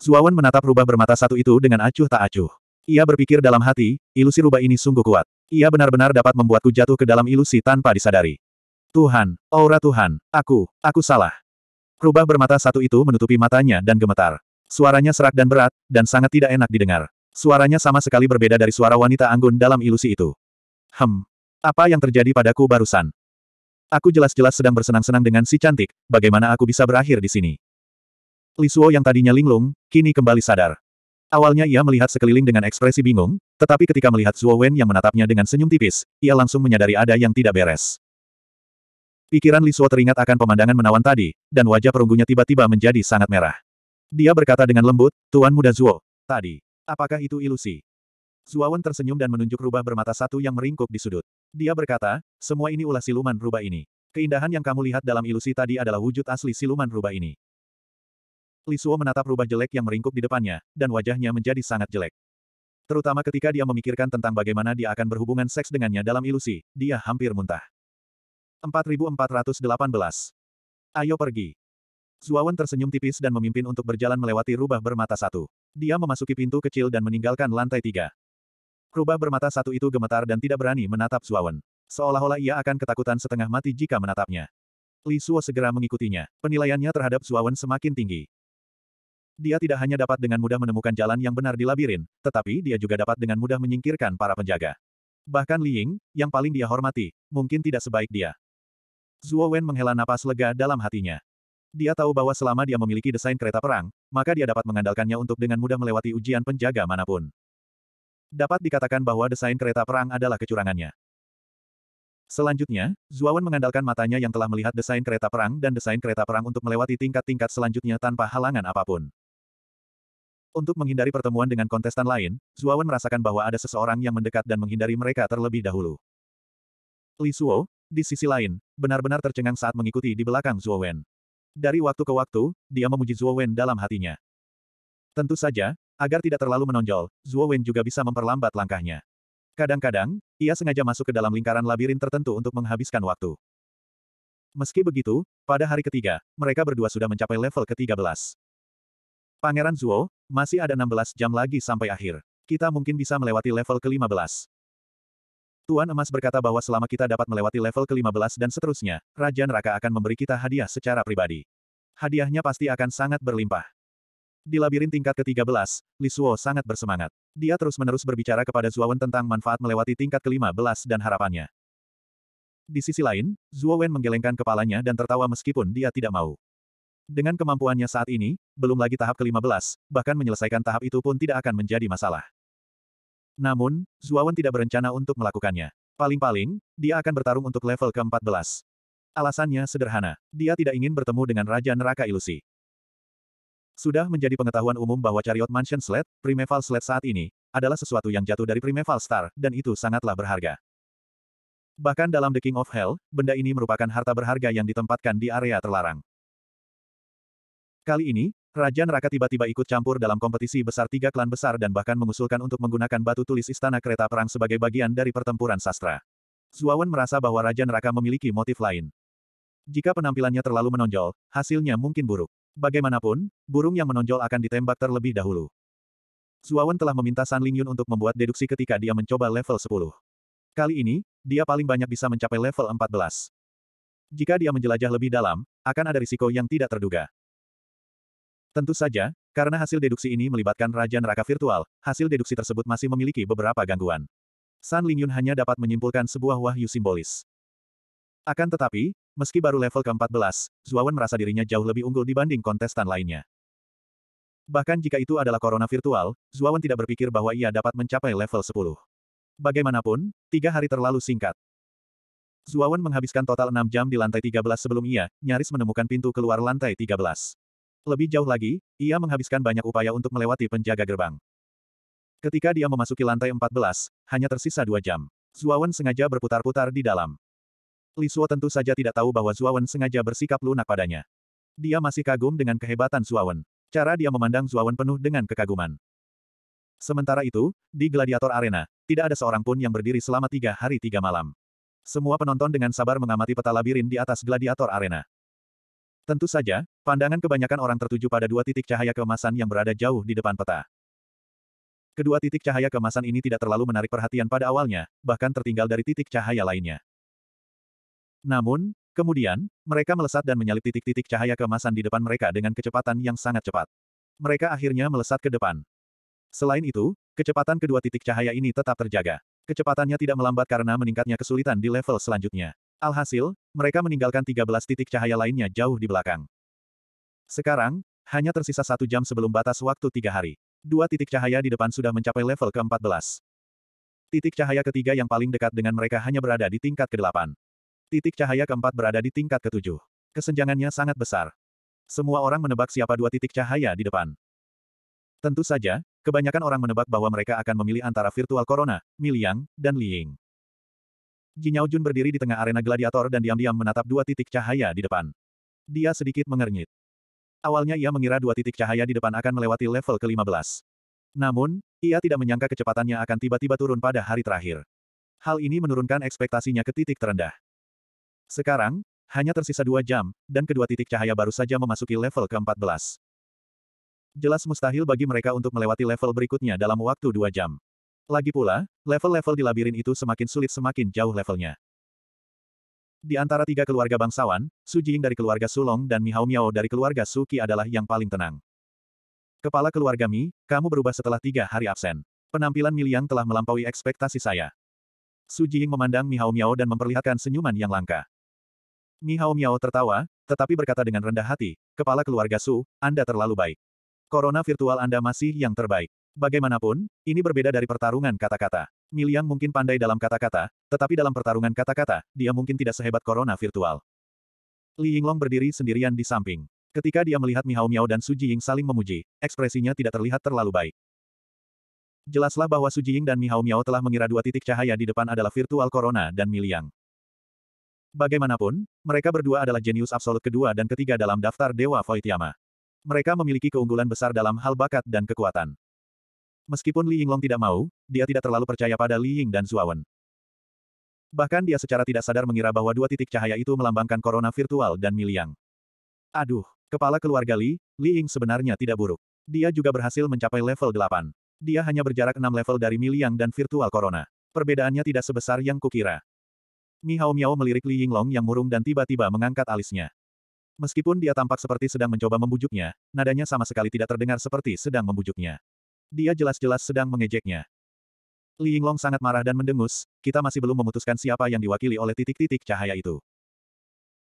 Zuawan menatap rubah bermata satu itu dengan acuh tak acuh. Ia berpikir dalam hati, ilusi rubah ini sungguh kuat. Ia benar-benar dapat membuatku jatuh ke dalam ilusi tanpa disadari. Tuhan, aura Tuhan, aku, aku salah. Rubah bermata satu itu menutupi matanya dan gemetar. Suaranya serak dan berat, dan sangat tidak enak didengar. Suaranya sama sekali berbeda dari suara wanita anggun dalam ilusi itu. Hem, apa yang terjadi padaku barusan? Aku jelas-jelas sedang bersenang-senang dengan si cantik, bagaimana aku bisa berakhir di sini? Li Lisuo yang tadinya linglung, kini kembali sadar. Awalnya ia melihat sekeliling dengan ekspresi bingung, tetapi ketika melihat Zuo Wen yang menatapnya dengan senyum tipis, ia langsung menyadari ada yang tidak beres. Pikiran Li Lisuo teringat akan pemandangan menawan tadi, dan wajah perunggunya tiba-tiba menjadi sangat merah. Dia berkata dengan lembut, Tuan Muda Zuo, tadi, apakah itu ilusi? Zuawan tersenyum dan menunjuk rubah bermata satu yang meringkuk di sudut. Dia berkata, semua ini ulah siluman rubah ini. Keindahan yang kamu lihat dalam ilusi tadi adalah wujud asli siluman rubah ini. Li Suo menatap rubah jelek yang meringkuk di depannya, dan wajahnya menjadi sangat jelek. Terutama ketika dia memikirkan tentang bagaimana dia akan berhubungan seks dengannya dalam ilusi, dia hampir muntah. 4418. Ayo pergi. Zuawan tersenyum tipis dan memimpin untuk berjalan melewati rubah bermata satu. Dia memasuki pintu kecil dan meninggalkan lantai tiga. Rubah bermata satu itu gemetar dan tidak berani menatap Zuawan. Seolah-olah ia akan ketakutan setengah mati jika menatapnya. Li Suo segera mengikutinya. Penilaiannya terhadap Zuawan semakin tinggi. Dia tidak hanya dapat dengan mudah menemukan jalan yang benar di labirin, tetapi dia juga dapat dengan mudah menyingkirkan para penjaga. Bahkan Li Ying, yang paling dia hormati, mungkin tidak sebaik dia. Zuo Wen menghela napas lega dalam hatinya. Dia tahu bahwa selama dia memiliki desain kereta perang, maka dia dapat mengandalkannya untuk dengan mudah melewati ujian penjaga manapun dapat dikatakan bahwa desain kereta perang adalah kecurangannya. Selanjutnya, Zuawan mengandalkan matanya yang telah melihat desain kereta perang dan desain kereta perang untuk melewati tingkat-tingkat selanjutnya tanpa halangan apapun. Untuk menghindari pertemuan dengan kontestan lain, Zuawan merasakan bahwa ada seseorang yang mendekat dan menghindari mereka terlebih dahulu. Li Suo, di sisi lain, benar-benar tercengang saat mengikuti di belakang Zuawan. Dari waktu ke waktu, dia memuji Zuawan dalam hatinya. Tentu saja, Agar tidak terlalu menonjol, Zhuo Wen juga bisa memperlambat langkahnya. Kadang-kadang, ia sengaja masuk ke dalam lingkaran labirin tertentu untuk menghabiskan waktu. Meski begitu, pada hari ketiga, mereka berdua sudah mencapai level ke-13. Pangeran Zuo, masih ada 16 jam lagi sampai akhir. Kita mungkin bisa melewati level ke-15. Tuan Emas berkata bahwa selama kita dapat melewati level ke-15 dan seterusnya, Raja Neraka akan memberi kita hadiah secara pribadi. Hadiahnya pasti akan sangat berlimpah. Di labirin tingkat ke-13, Lisuo sangat bersemangat. Dia terus-menerus berbicara kepada Wen tentang manfaat melewati tingkat ke-15 dan harapannya. Di sisi lain, Wen menggelengkan kepalanya dan tertawa meskipun dia tidak mau. Dengan kemampuannya saat ini, belum lagi tahap ke-15, bahkan menyelesaikan tahap itu pun tidak akan menjadi masalah. Namun, Wen tidak berencana untuk melakukannya. Paling-paling, dia akan bertarung untuk level ke-14. Alasannya sederhana, dia tidak ingin bertemu dengan Raja Neraka Ilusi. Sudah menjadi pengetahuan umum bahwa Chariot Mansion sled, Primeval sled saat ini, adalah sesuatu yang jatuh dari Primeval Star, dan itu sangatlah berharga. Bahkan dalam The King of Hell, benda ini merupakan harta berharga yang ditempatkan di area terlarang. Kali ini, Raja Neraka tiba-tiba ikut campur dalam kompetisi besar tiga klan besar dan bahkan mengusulkan untuk menggunakan batu tulis Istana Kereta Perang sebagai bagian dari pertempuran sastra. Zuawan merasa bahwa Raja Neraka memiliki motif lain. Jika penampilannya terlalu menonjol, hasilnya mungkin buruk. Bagaimanapun, burung yang menonjol akan ditembak terlebih dahulu. Zuawan telah meminta San Lingyun untuk membuat deduksi ketika dia mencoba level 10. Kali ini, dia paling banyak bisa mencapai level 14. Jika dia menjelajah lebih dalam, akan ada risiko yang tidak terduga. Tentu saja, karena hasil deduksi ini melibatkan Raja Neraka Virtual, hasil deduksi tersebut masih memiliki beberapa gangguan. San Lingyun hanya dapat menyimpulkan sebuah wahyu simbolis. Akan tetapi, Meski baru level ke-14, Zuawan merasa dirinya jauh lebih unggul dibanding kontestan lainnya. Bahkan jika itu adalah corona virtual, Zuawan tidak berpikir bahwa ia dapat mencapai level 10. Bagaimanapun, tiga hari terlalu singkat. Zuawan menghabiskan total enam jam di lantai 13 sebelum ia nyaris menemukan pintu keluar lantai 13. Lebih jauh lagi, ia menghabiskan banyak upaya untuk melewati penjaga gerbang. Ketika dia memasuki lantai 14, hanya tersisa dua jam. Zuawan sengaja berputar-putar di dalam. Li Suo tentu saja tidak tahu bahwa Zuawan sengaja bersikap lunak padanya. Dia masih kagum dengan kehebatan Zuawan. Cara dia memandang Zuawan penuh dengan kekaguman. Sementara itu, di Gladiator Arena, tidak ada seorang pun yang berdiri selama tiga hari tiga malam. Semua penonton dengan sabar mengamati peta labirin di atas Gladiator Arena. Tentu saja, pandangan kebanyakan orang tertuju pada dua titik cahaya kemasan yang berada jauh di depan peta. Kedua titik cahaya kemasan ini tidak terlalu menarik perhatian pada awalnya, bahkan tertinggal dari titik cahaya lainnya. Namun, kemudian, mereka melesat dan menyalip titik-titik cahaya keemasan di depan mereka dengan kecepatan yang sangat cepat. Mereka akhirnya melesat ke depan. Selain itu, kecepatan kedua titik cahaya ini tetap terjaga. Kecepatannya tidak melambat karena meningkatnya kesulitan di level selanjutnya. Alhasil, mereka meninggalkan 13 titik cahaya lainnya jauh di belakang. Sekarang, hanya tersisa satu jam sebelum batas waktu tiga hari. Dua titik cahaya di depan sudah mencapai level ke-14. Titik cahaya ketiga yang paling dekat dengan mereka hanya berada di tingkat ke-8. Titik cahaya keempat berada di tingkat ketujuh. Kesenjangannya sangat besar. Semua orang menebak siapa dua titik cahaya di depan. Tentu saja, kebanyakan orang menebak bahwa mereka akan memilih antara virtual corona, Miliang, dan Liying. Jinyao Jun berdiri di tengah arena gladiator dan diam-diam menatap dua titik cahaya di depan. Dia sedikit mengernyit. Awalnya ia mengira dua titik cahaya di depan akan melewati level ke-15. Namun, ia tidak menyangka kecepatannya akan tiba-tiba turun pada hari terakhir. Hal ini menurunkan ekspektasinya ke titik terendah. Sekarang, hanya tersisa dua jam, dan kedua titik cahaya baru saja memasuki level ke-14. Jelas mustahil bagi mereka untuk melewati level berikutnya dalam waktu dua jam. Lagi pula, level-level di labirin itu semakin sulit semakin jauh levelnya. Di antara tiga keluarga bangsawan, Su Jing dari keluarga Sulong dan Mi Hao Miao dari keluarga Suki adalah yang paling tenang. Kepala keluarga Mi, kamu berubah setelah tiga hari absen. Penampilan Miliang telah melampaui ekspektasi saya. Su Jing memandang Mi Hao Miao dan memperlihatkan senyuman yang langka. Ni Hao Miao tertawa, tetapi berkata dengan rendah hati, kepala keluarga Su, Anda terlalu baik. Corona virtual Anda masih yang terbaik. Bagaimanapun, ini berbeda dari pertarungan kata-kata. Miliang mungkin pandai dalam kata-kata, tetapi dalam pertarungan kata-kata, dia mungkin tidak sehebat Corona virtual. Li Yinglong berdiri sendirian di samping. Ketika dia melihat Mi Hao Miao dan Su Jiying saling memuji, ekspresinya tidak terlihat terlalu baik. Jelaslah bahwa Su Jiying dan Mi Hao Miao telah mengira dua titik cahaya di depan adalah virtual corona dan miliang. Bagaimanapun, mereka berdua adalah jenius absolut kedua dan ketiga dalam daftar Dewa Voityama. Mereka memiliki keunggulan besar dalam hal bakat dan kekuatan. Meskipun Li Yinglong tidak mau, dia tidak terlalu percaya pada Li Ying dan Zuawan. Bahkan dia secara tidak sadar mengira bahwa dua titik cahaya itu melambangkan korona virtual dan miliang. Aduh, kepala keluarga Li, Li Ying sebenarnya tidak buruk. Dia juga berhasil mencapai level 8. Dia hanya berjarak 6 level dari miliang dan virtual corona. Perbedaannya tidak sebesar yang kukira. Mi Hao Miao melirik Li Yinglong yang murung dan tiba-tiba mengangkat alisnya. Meskipun dia tampak seperti sedang mencoba membujuknya, nadanya sama sekali tidak terdengar seperti sedang membujuknya. Dia jelas-jelas sedang mengejeknya. Li Yinglong sangat marah dan mendengus, kita masih belum memutuskan siapa yang diwakili oleh titik-titik cahaya itu.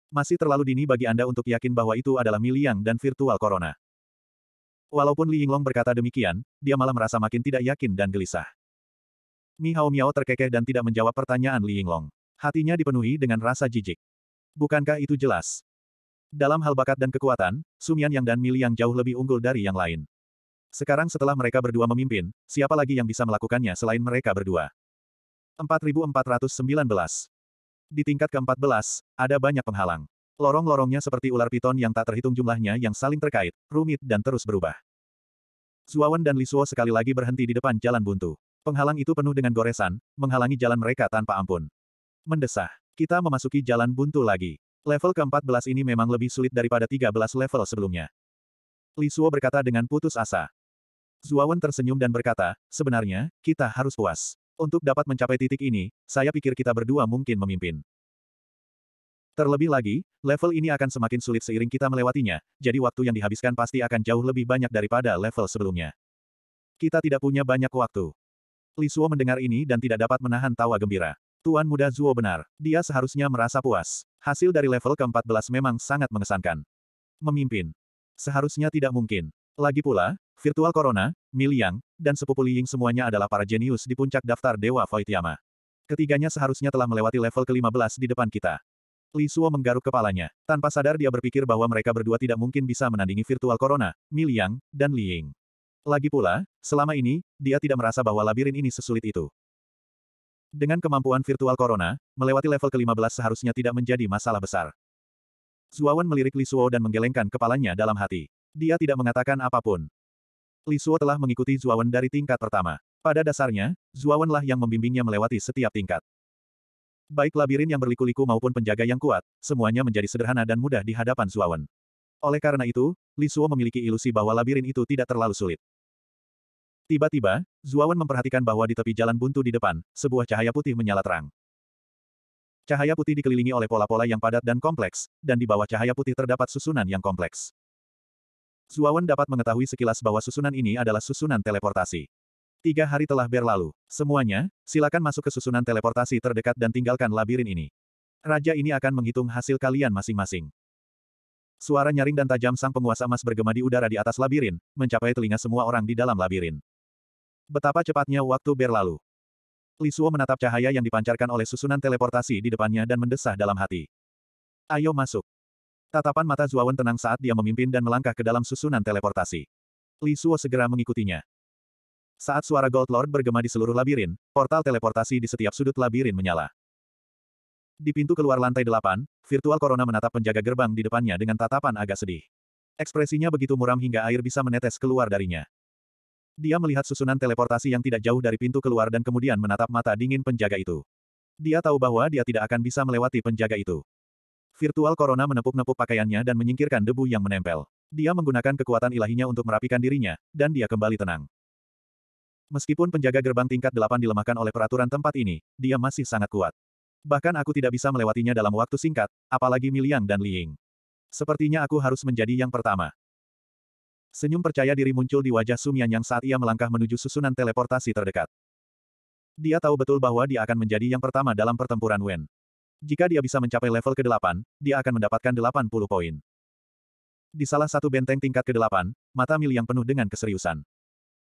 Masih terlalu dini bagi Anda untuk yakin bahwa itu adalah Mi Liang dan Virtual Corona. Walaupun Li Yinglong berkata demikian, dia malah merasa makin tidak yakin dan gelisah. Mi Hao Miao terkekeh dan tidak menjawab pertanyaan Li Yinglong. Hatinya dipenuhi dengan rasa jijik. Bukankah itu jelas? Dalam hal bakat dan kekuatan, Sumian Yang dan Mili Yang jauh lebih unggul dari yang lain. Sekarang setelah mereka berdua memimpin, siapa lagi yang bisa melakukannya selain mereka berdua? 4419 Di tingkat ke-14, ada banyak penghalang. Lorong-lorongnya seperti ular piton yang tak terhitung jumlahnya yang saling terkait, rumit dan terus berubah. Zuawan dan Lisuo sekali lagi berhenti di depan jalan buntu. Penghalang itu penuh dengan goresan, menghalangi jalan mereka tanpa ampun mendesah. Kita memasuki jalan buntu lagi. Level ke-14 ini memang lebih sulit daripada 13 level sebelumnya. Li Suo berkata dengan putus asa. Zuawan tersenyum dan berkata, sebenarnya, kita harus puas. Untuk dapat mencapai titik ini, saya pikir kita berdua mungkin memimpin. Terlebih lagi, level ini akan semakin sulit seiring kita melewatinya, jadi waktu yang dihabiskan pasti akan jauh lebih banyak daripada level sebelumnya. Kita tidak punya banyak waktu. Li Suo mendengar ini dan tidak dapat menahan tawa gembira. Tuan muda Zuo benar, dia seharusnya merasa puas. Hasil dari level ke-14 memang sangat mengesankan. Memimpin. Seharusnya tidak mungkin. Lagi pula, Virtual Corona, Miliang, dan sepupu Liying semuanya adalah para jenius di puncak daftar Dewa Yama. Ketiganya seharusnya telah melewati level ke-15 di depan kita. Li Suo menggaruk kepalanya. Tanpa sadar dia berpikir bahwa mereka berdua tidak mungkin bisa menandingi Virtual Corona, Miliang, dan Liying. Lagi pula, selama ini, dia tidak merasa bahwa labirin ini sesulit itu. Dengan kemampuan virtual Corona, melewati level ke-15 seharusnya tidak menjadi masalah besar. Zuawan melirik Li Lisuo dan menggelengkan kepalanya dalam hati. Dia tidak mengatakan apapun. Li Lisuo telah mengikuti Zuawan dari tingkat pertama. Pada dasarnya, Zuawanlah yang membimbingnya melewati setiap tingkat. Baik labirin yang berliku-liku maupun penjaga yang kuat, semuanya menjadi sederhana dan mudah di hadapan Zuawan. Oleh karena itu, Li Lisuo memiliki ilusi bahwa labirin itu tidak terlalu sulit. Tiba-tiba, Zuawan memperhatikan bahwa di tepi jalan buntu di depan, sebuah cahaya putih menyala terang. Cahaya putih dikelilingi oleh pola-pola yang padat dan kompleks, dan di bawah cahaya putih terdapat susunan yang kompleks. Zuawan dapat mengetahui sekilas bahwa susunan ini adalah susunan teleportasi. Tiga hari telah berlalu. Semuanya, silakan masuk ke susunan teleportasi terdekat dan tinggalkan labirin ini. Raja ini akan menghitung hasil kalian masing-masing. Suara nyaring dan tajam sang penguasa emas bergema di udara di atas labirin, mencapai telinga semua orang di dalam labirin. Betapa cepatnya waktu berlalu. Li Lisuo menatap cahaya yang dipancarkan oleh susunan teleportasi di depannya dan mendesah dalam hati. Ayo masuk. Tatapan mata Zuawan tenang saat dia memimpin dan melangkah ke dalam susunan teleportasi. Li Lisuo segera mengikutinya. Saat suara Gold Lord bergema di seluruh labirin, portal teleportasi di setiap sudut labirin menyala. Di pintu keluar lantai delapan, virtual Corona menatap penjaga gerbang di depannya dengan tatapan agak sedih. Ekspresinya begitu muram hingga air bisa menetes keluar darinya. Dia melihat susunan teleportasi yang tidak jauh dari pintu keluar dan kemudian menatap mata dingin penjaga itu. Dia tahu bahwa dia tidak akan bisa melewati penjaga itu. Virtual Corona menepuk-nepuk pakaiannya dan menyingkirkan debu yang menempel. Dia menggunakan kekuatan ilahinya untuk merapikan dirinya, dan dia kembali tenang. Meskipun penjaga gerbang tingkat 8 dilemahkan oleh peraturan tempat ini, dia masih sangat kuat. Bahkan aku tidak bisa melewatinya dalam waktu singkat, apalagi Miliang dan Liing. Sepertinya aku harus menjadi yang pertama. Senyum percaya diri muncul di wajah Sumian yang saat ia melangkah menuju susunan teleportasi terdekat. Dia tahu betul bahwa dia akan menjadi yang pertama dalam pertempuran Wen. Jika dia bisa mencapai level ke-8, dia akan mendapatkan 80 poin. Di salah satu benteng tingkat ke-8, mata Mil yang penuh dengan keseriusan.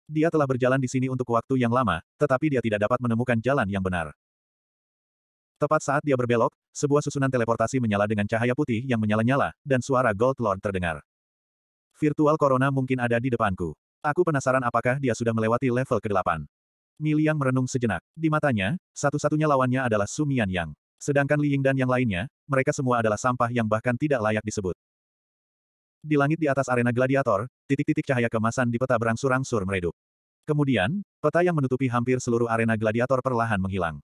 Dia telah berjalan di sini untuk waktu yang lama, tetapi dia tidak dapat menemukan jalan yang benar. Tepat saat dia berbelok, sebuah susunan teleportasi menyala dengan cahaya putih yang menyala-nyala, dan suara Gold Lord terdengar. Virtual Corona mungkin ada di depanku. Aku penasaran apakah dia sudah melewati level ke-8. Miliang merenung sejenak. Di matanya, satu-satunya lawannya adalah Sumian Yang. Sedangkan Li Ying dan yang lainnya, mereka semua adalah sampah yang bahkan tidak layak disebut. Di langit di atas arena gladiator, titik-titik cahaya kemasan di peta berangsur-angsur meredup. Kemudian, peta yang menutupi hampir seluruh arena gladiator perlahan menghilang.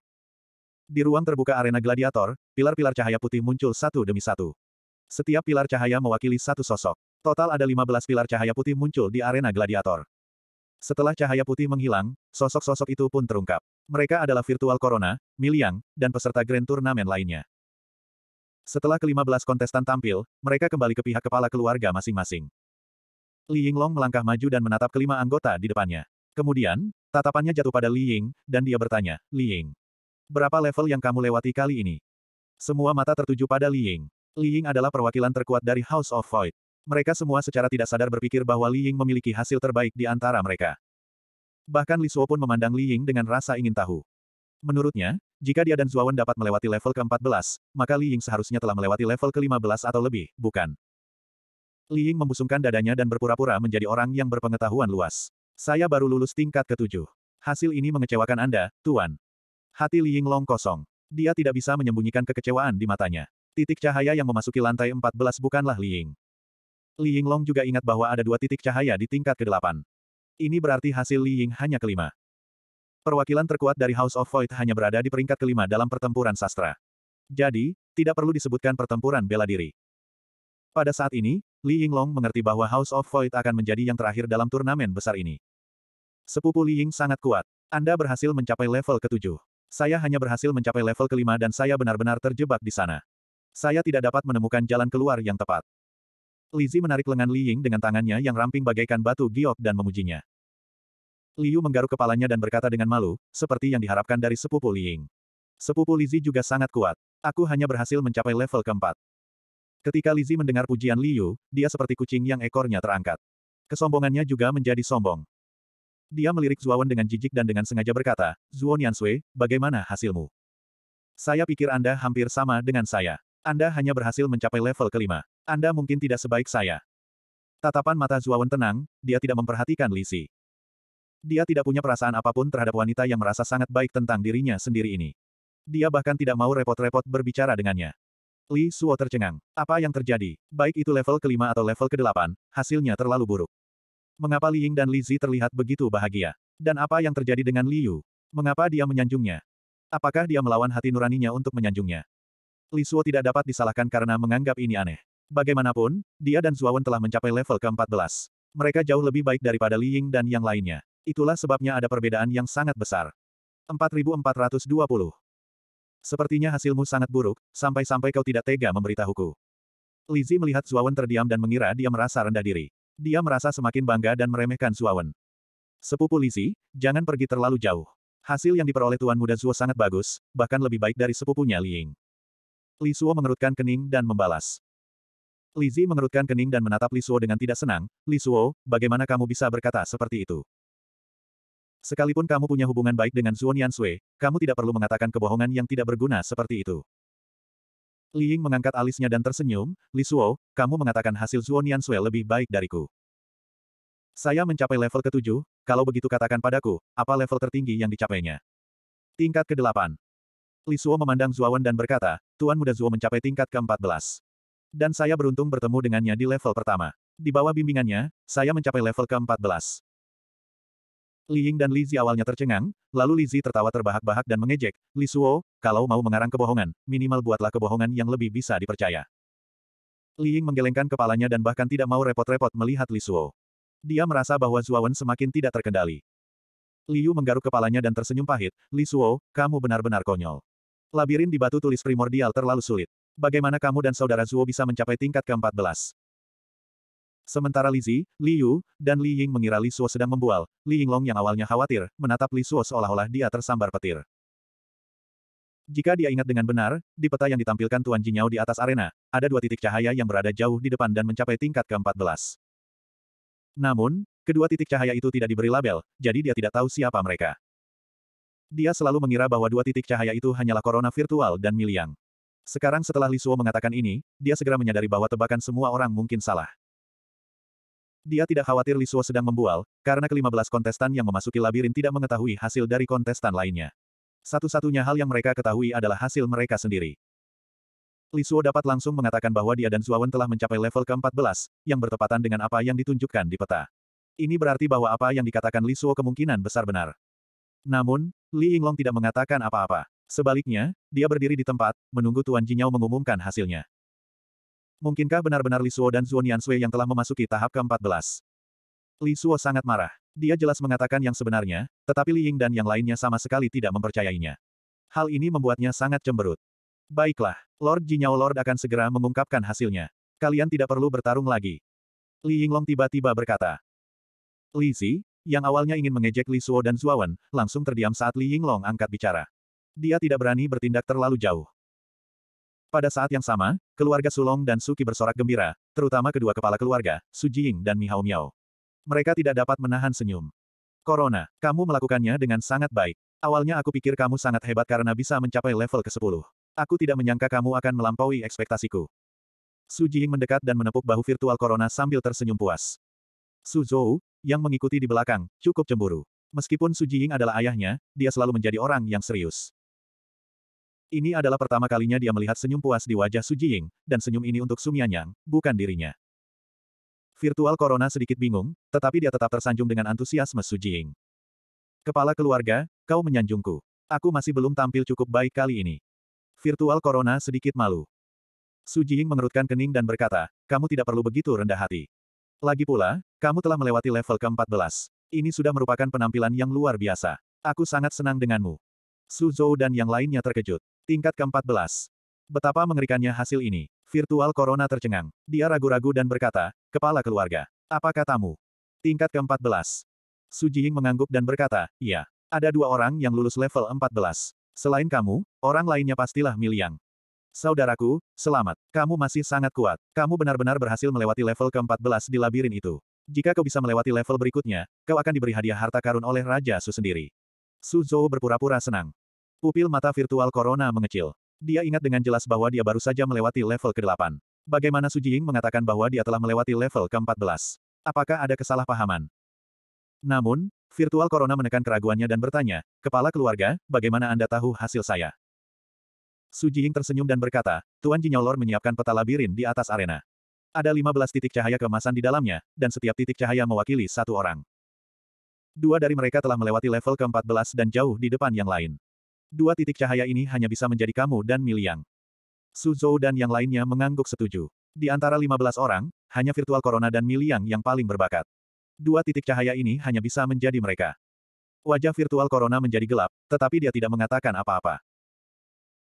Di ruang terbuka arena gladiator, pilar-pilar cahaya putih muncul satu demi satu. Setiap pilar cahaya mewakili satu sosok. Total ada 15 pilar cahaya putih muncul di arena gladiator. Setelah cahaya putih menghilang, sosok-sosok itu pun terungkap. Mereka adalah Virtual Corona, Miliang, dan peserta Grand Turnamen lainnya. Setelah kelima belas kontestan tampil, mereka kembali ke pihak kepala keluarga masing-masing. Li Yinglong melangkah maju dan menatap kelima anggota di depannya. Kemudian, tatapannya jatuh pada Li Ying, dan dia bertanya, Li Ying, berapa level yang kamu lewati kali ini? Semua mata tertuju pada Li Ying. Li Ying adalah perwakilan terkuat dari House of Void. Mereka semua secara tidak sadar berpikir bahwa Li Ying memiliki hasil terbaik di antara mereka. Bahkan Li Suo pun memandang Li Ying dengan rasa ingin tahu. Menurutnya, jika dia dan Wen dapat melewati level ke-14, maka Li Ying seharusnya telah melewati level ke-15 atau lebih, bukan? Li Ying membusungkan dadanya dan berpura-pura menjadi orang yang berpengetahuan luas. Saya baru lulus tingkat ke-7. Hasil ini mengecewakan Anda, Tuan. Hati Li Ying Long kosong. Dia tidak bisa menyembunyikan kekecewaan di matanya. Titik cahaya yang memasuki lantai 14 bukanlah Li Ying. Li Yinglong juga ingat bahwa ada dua titik cahaya di tingkat ke-8. Ini berarti hasil Li Ying hanya kelima. Perwakilan terkuat dari House of Void hanya berada di peringkat kelima dalam pertempuran sastra. Jadi, tidak perlu disebutkan pertempuran bela diri. Pada saat ini, Li Yinglong mengerti bahwa House of Void akan menjadi yang terakhir dalam turnamen besar ini. Sepupu Li Ying sangat kuat. Anda berhasil mencapai level ketujuh. Saya hanya berhasil mencapai level kelima dan saya benar-benar terjebak di sana. Saya tidak dapat menemukan jalan keluar yang tepat. Lizzie menarik lengan Li Ying dengan tangannya yang ramping bagaikan batu giok dan memujinya. Liu menggaruk kepalanya dan berkata dengan malu, seperti yang diharapkan dari sepupu Li Ying. Sepupu Lizi juga sangat kuat. Aku hanya berhasil mencapai level keempat. Ketika Lizi mendengar pujian Liu, dia seperti kucing yang ekornya terangkat. Kesombongannya juga menjadi sombong. Dia melirik Zuowen dengan jijik dan dengan sengaja berkata, Zuo Niansui, bagaimana hasilmu? Saya pikir Anda hampir sama dengan saya. Anda hanya berhasil mencapai level kelima. Anda mungkin tidak sebaik saya. Tatapan mata Zuawan tenang, dia tidak memperhatikan Lisi. Dia tidak punya perasaan apapun terhadap wanita yang merasa sangat baik tentang dirinya sendiri ini. Dia bahkan tidak mau repot-repot berbicara dengannya. Li Suo tercengang. Apa yang terjadi? Baik itu level kelima atau level kedelapan, hasilnya terlalu buruk. Mengapa Li Ying dan Li Zi terlihat begitu bahagia? Dan apa yang terjadi dengan Li Yu? Mengapa dia menyanjungnya? Apakah dia melawan hati nuraninya untuk menyanjungnya? Li Suo tidak dapat disalahkan karena menganggap ini aneh. Bagaimanapun, dia dan Zuawan telah mencapai level ke-14. Mereka jauh lebih baik daripada Li Ying dan yang lainnya. Itulah sebabnya ada perbedaan yang sangat besar. 4420. Sepertinya hasilmu sangat buruk, sampai-sampai kau tidak tega memberitahuku. Li Zi melihat Zuawan terdiam dan mengira dia merasa rendah diri. Dia merasa semakin bangga dan meremehkan Zuawan. Sepupu Li Zi, jangan pergi terlalu jauh. Hasil yang diperoleh Tuan Muda Zuo sangat bagus, bahkan lebih baik dari sepupunya Li Ying. Li Suo mengerutkan kening dan membalas. Li Zi mengerutkan kening dan menatap Li Suo dengan tidak senang, Li Suo, bagaimana kamu bisa berkata seperti itu? Sekalipun kamu punya hubungan baik dengan Zuan Yan Sui, kamu tidak perlu mengatakan kebohongan yang tidak berguna seperti itu. Li Ying mengangkat alisnya dan tersenyum, Li Suo, kamu mengatakan hasil Zuan Yan Sui lebih baik dariku. Saya mencapai level ketujuh, kalau begitu katakan padaku, apa level tertinggi yang dicapainya? Tingkat ke-8. Li Suo memandang Zuawan dan berkata, Tuan Muda Zuo mencapai tingkat ke-14. Dan saya beruntung bertemu dengannya di level pertama. Di bawah bimbingannya, saya mencapai level ke-14. Li Ying dan Li Zi awalnya tercengang, lalu Li Zi tertawa terbahak-bahak dan mengejek, Li Suo, kalau mau mengarang kebohongan, minimal buatlah kebohongan yang lebih bisa dipercaya. Li Ying menggelengkan kepalanya dan bahkan tidak mau repot-repot melihat Li Suo. Dia merasa bahwa Zuawan semakin tidak terkendali. Liu menggaruk kepalanya dan tersenyum pahit, Li Suo, kamu benar-benar konyol. Labirin di batu tulis primordial terlalu sulit. Bagaimana kamu dan saudara Zuo bisa mencapai tingkat ke-14? Sementara Li Zi, Li Yu, dan Li Ying mengira Li Suo sedang membual, Li Yinglong yang awalnya khawatir, menatap Li Suo seolah-olah dia tersambar petir. Jika dia ingat dengan benar, di peta yang ditampilkan Tuan Jinyao di atas arena, ada dua titik cahaya yang berada jauh di depan dan mencapai tingkat ke-14. Namun, kedua titik cahaya itu tidak diberi label, jadi dia tidak tahu siapa mereka. Dia selalu mengira bahwa dua titik cahaya itu hanyalah korona virtual dan miliang. Sekarang setelah Lisuo mengatakan ini, dia segera menyadari bahwa tebakan semua orang mungkin salah. Dia tidak khawatir Lisuo sedang membual, karena kelima belas kontestan yang memasuki labirin tidak mengetahui hasil dari kontestan lainnya. Satu-satunya hal yang mereka ketahui adalah hasil mereka sendiri. Lisuo dapat langsung mengatakan bahwa dia dan Zuawan telah mencapai level ke-14, yang bertepatan dengan apa yang ditunjukkan di peta. Ini berarti bahwa apa yang dikatakan Lisuo kemungkinan besar benar. Namun, Li Yinglong tidak mengatakan apa-apa. Sebaliknya, dia berdiri di tempat, menunggu Tuan Jinyao mengumumkan hasilnya. Mungkinkah benar-benar Li Suo dan Zuo Niansui yang telah memasuki tahap ke-14? Li Suo sangat marah. Dia jelas mengatakan yang sebenarnya, tetapi Li Ying dan yang lainnya sama sekali tidak mempercayainya. Hal ini membuatnya sangat cemberut. Baiklah, Lord Jinyao Lord akan segera mengungkapkan hasilnya. Kalian tidak perlu bertarung lagi. Li Yinglong tiba-tiba berkata. Li Zi, yang awalnya ingin mengejek Li Suo dan Zuawan, langsung terdiam saat Li Yinglong angkat bicara. Dia tidak berani bertindak terlalu jauh. Pada saat yang sama, keluarga Sulong dan Suki bersorak gembira, terutama kedua kepala keluarga, Su Jing dan Mi Hao Miao. Mereka tidak dapat menahan senyum. Corona, kamu melakukannya dengan sangat baik. Awalnya aku pikir kamu sangat hebat karena bisa mencapai level ke-10. Aku tidak menyangka kamu akan melampaui ekspektasiku. Su Jing mendekat dan menepuk bahu virtual Corona sambil tersenyum puas. Su Zhou, yang mengikuti di belakang, cukup cemburu. Meskipun Su Jiying adalah ayahnya, dia selalu menjadi orang yang serius. Ini adalah pertama kalinya dia melihat senyum puas di wajah Su Jiying, dan senyum ini untuk Sumianyang, bukan dirinya. Virtual Corona sedikit bingung, tetapi dia tetap tersanjung dengan antusiasme Su Jiying. Kepala keluarga, kau menyanjungku. Aku masih belum tampil cukup baik kali ini. Virtual Corona sedikit malu. Su Jiying mengerutkan kening dan berkata, kamu tidak perlu begitu rendah hati. Lagi pula, kamu telah melewati level ke-14. Ini sudah merupakan penampilan yang luar biasa. Aku sangat senang denganmu. Su Zhou dan yang lainnya terkejut. Tingkat ke-14. Betapa mengerikannya hasil ini. Virtual Corona tercengang. Dia ragu-ragu dan berkata, Kepala keluarga, apa katamu? Tingkat ke-14. Su Jiying mengangguk dan berkata, Iya. Ada dua orang yang lulus level 14. Selain kamu, orang lainnya pastilah Miliang. Saudaraku, selamat. Kamu masih sangat kuat. Kamu benar-benar berhasil melewati level ke-14 di labirin itu. Jika kau bisa melewati level berikutnya, kau akan diberi hadiah harta karun oleh Raja Su sendiri. Su Zhou berpura-pura senang. Pupil mata virtual Corona mengecil. Dia ingat dengan jelas bahwa dia baru saja melewati level ke-8. Bagaimana Su Jing mengatakan bahwa dia telah melewati level ke-14? Apakah ada kesalahpahaman? Namun, Virtual Corona menekan keraguannya dan bertanya, Kepala keluarga, bagaimana Anda tahu hasil saya? Su Jiying tersenyum dan berkata, Tuan Jinyao Lord menyiapkan peta labirin di atas arena. Ada 15 titik cahaya keemasan di dalamnya, dan setiap titik cahaya mewakili satu orang. Dua dari mereka telah melewati level ke-14 dan jauh di depan yang lain. Dua titik cahaya ini hanya bisa menjadi kamu dan Miliang. Su Zhou dan yang lainnya mengangguk setuju. Di antara 15 orang, hanya virtual Corona dan Miliang yang paling berbakat. Dua titik cahaya ini hanya bisa menjadi mereka. Wajah virtual Corona menjadi gelap, tetapi dia tidak mengatakan apa-apa.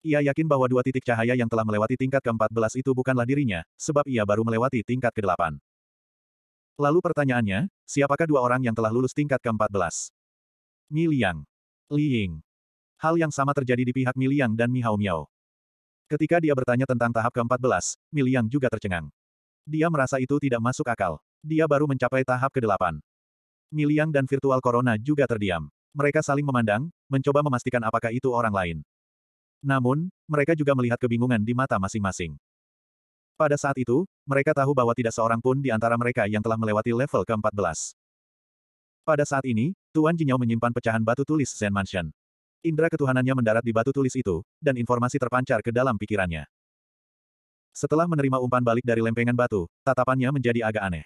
Ia yakin bahwa dua titik cahaya yang telah melewati tingkat ke-14 itu bukanlah dirinya, sebab ia baru melewati tingkat ke-8. Lalu pertanyaannya, siapakah dua orang yang telah lulus tingkat ke-14? Mi Liang. Li Ying. Hal yang sama terjadi di pihak Mi Liang dan Mi Hao Miao. Ketika dia bertanya tentang tahap ke-14, Mi Liang juga tercengang. Dia merasa itu tidak masuk akal. Dia baru mencapai tahap ke-8. Mi Liang dan Virtual Corona juga terdiam. Mereka saling memandang, mencoba memastikan apakah itu orang lain. Namun, mereka juga melihat kebingungan di mata masing-masing. Pada saat itu, mereka tahu bahwa tidak seorang pun di antara mereka yang telah melewati level ke-14. Pada saat ini, Tuan Jinyao menyimpan pecahan batu tulis Zen Mansion. Indra ketuhanannya mendarat di batu tulis itu, dan informasi terpancar ke dalam pikirannya. Setelah menerima umpan balik dari lempengan batu, tatapannya menjadi agak aneh.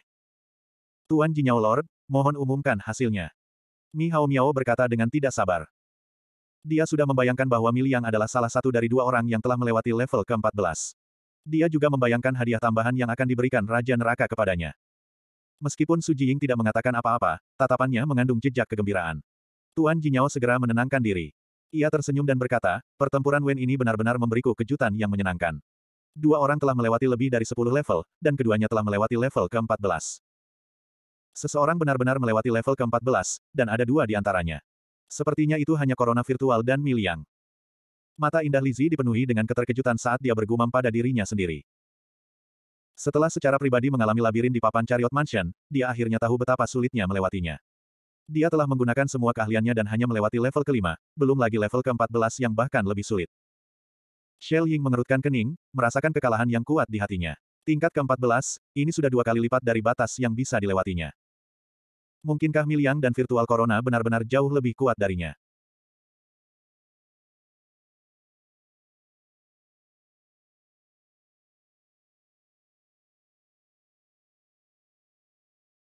Tuan Jinyao Lord, mohon umumkan hasilnya. Mi Hao Miao berkata dengan tidak sabar. Dia sudah membayangkan bahwa Miliang adalah salah satu dari dua orang yang telah melewati level ke-14. Dia juga membayangkan hadiah tambahan yang akan diberikan Raja Neraka kepadanya. Meskipun Su Jiying tidak mengatakan apa-apa, tatapannya mengandung jejak kegembiraan. Tuan Jinyao segera menenangkan diri. Ia tersenyum dan berkata, pertempuran Wen ini benar-benar memberiku kejutan yang menyenangkan. Dua orang telah melewati lebih dari 10 level, dan keduanya telah melewati level ke-14. Seseorang benar-benar melewati level ke-14, dan ada dua di antaranya. Sepertinya itu hanya corona virtual dan miliang. Mata indah Lizzie dipenuhi dengan keterkejutan saat dia bergumam pada dirinya sendiri. Setelah secara pribadi mengalami labirin di papan Chariot Mansion, dia akhirnya tahu betapa sulitnya melewatinya. Dia telah menggunakan semua keahliannya dan hanya melewati level kelima, belum lagi level ke-14 yang bahkan lebih sulit. Shell Ying mengerutkan kening, merasakan kekalahan yang kuat di hatinya. Tingkat ke-14, ini sudah dua kali lipat dari batas yang bisa dilewatinya. Mungkinkah Miliang dan virtual corona benar-benar jauh lebih kuat darinya?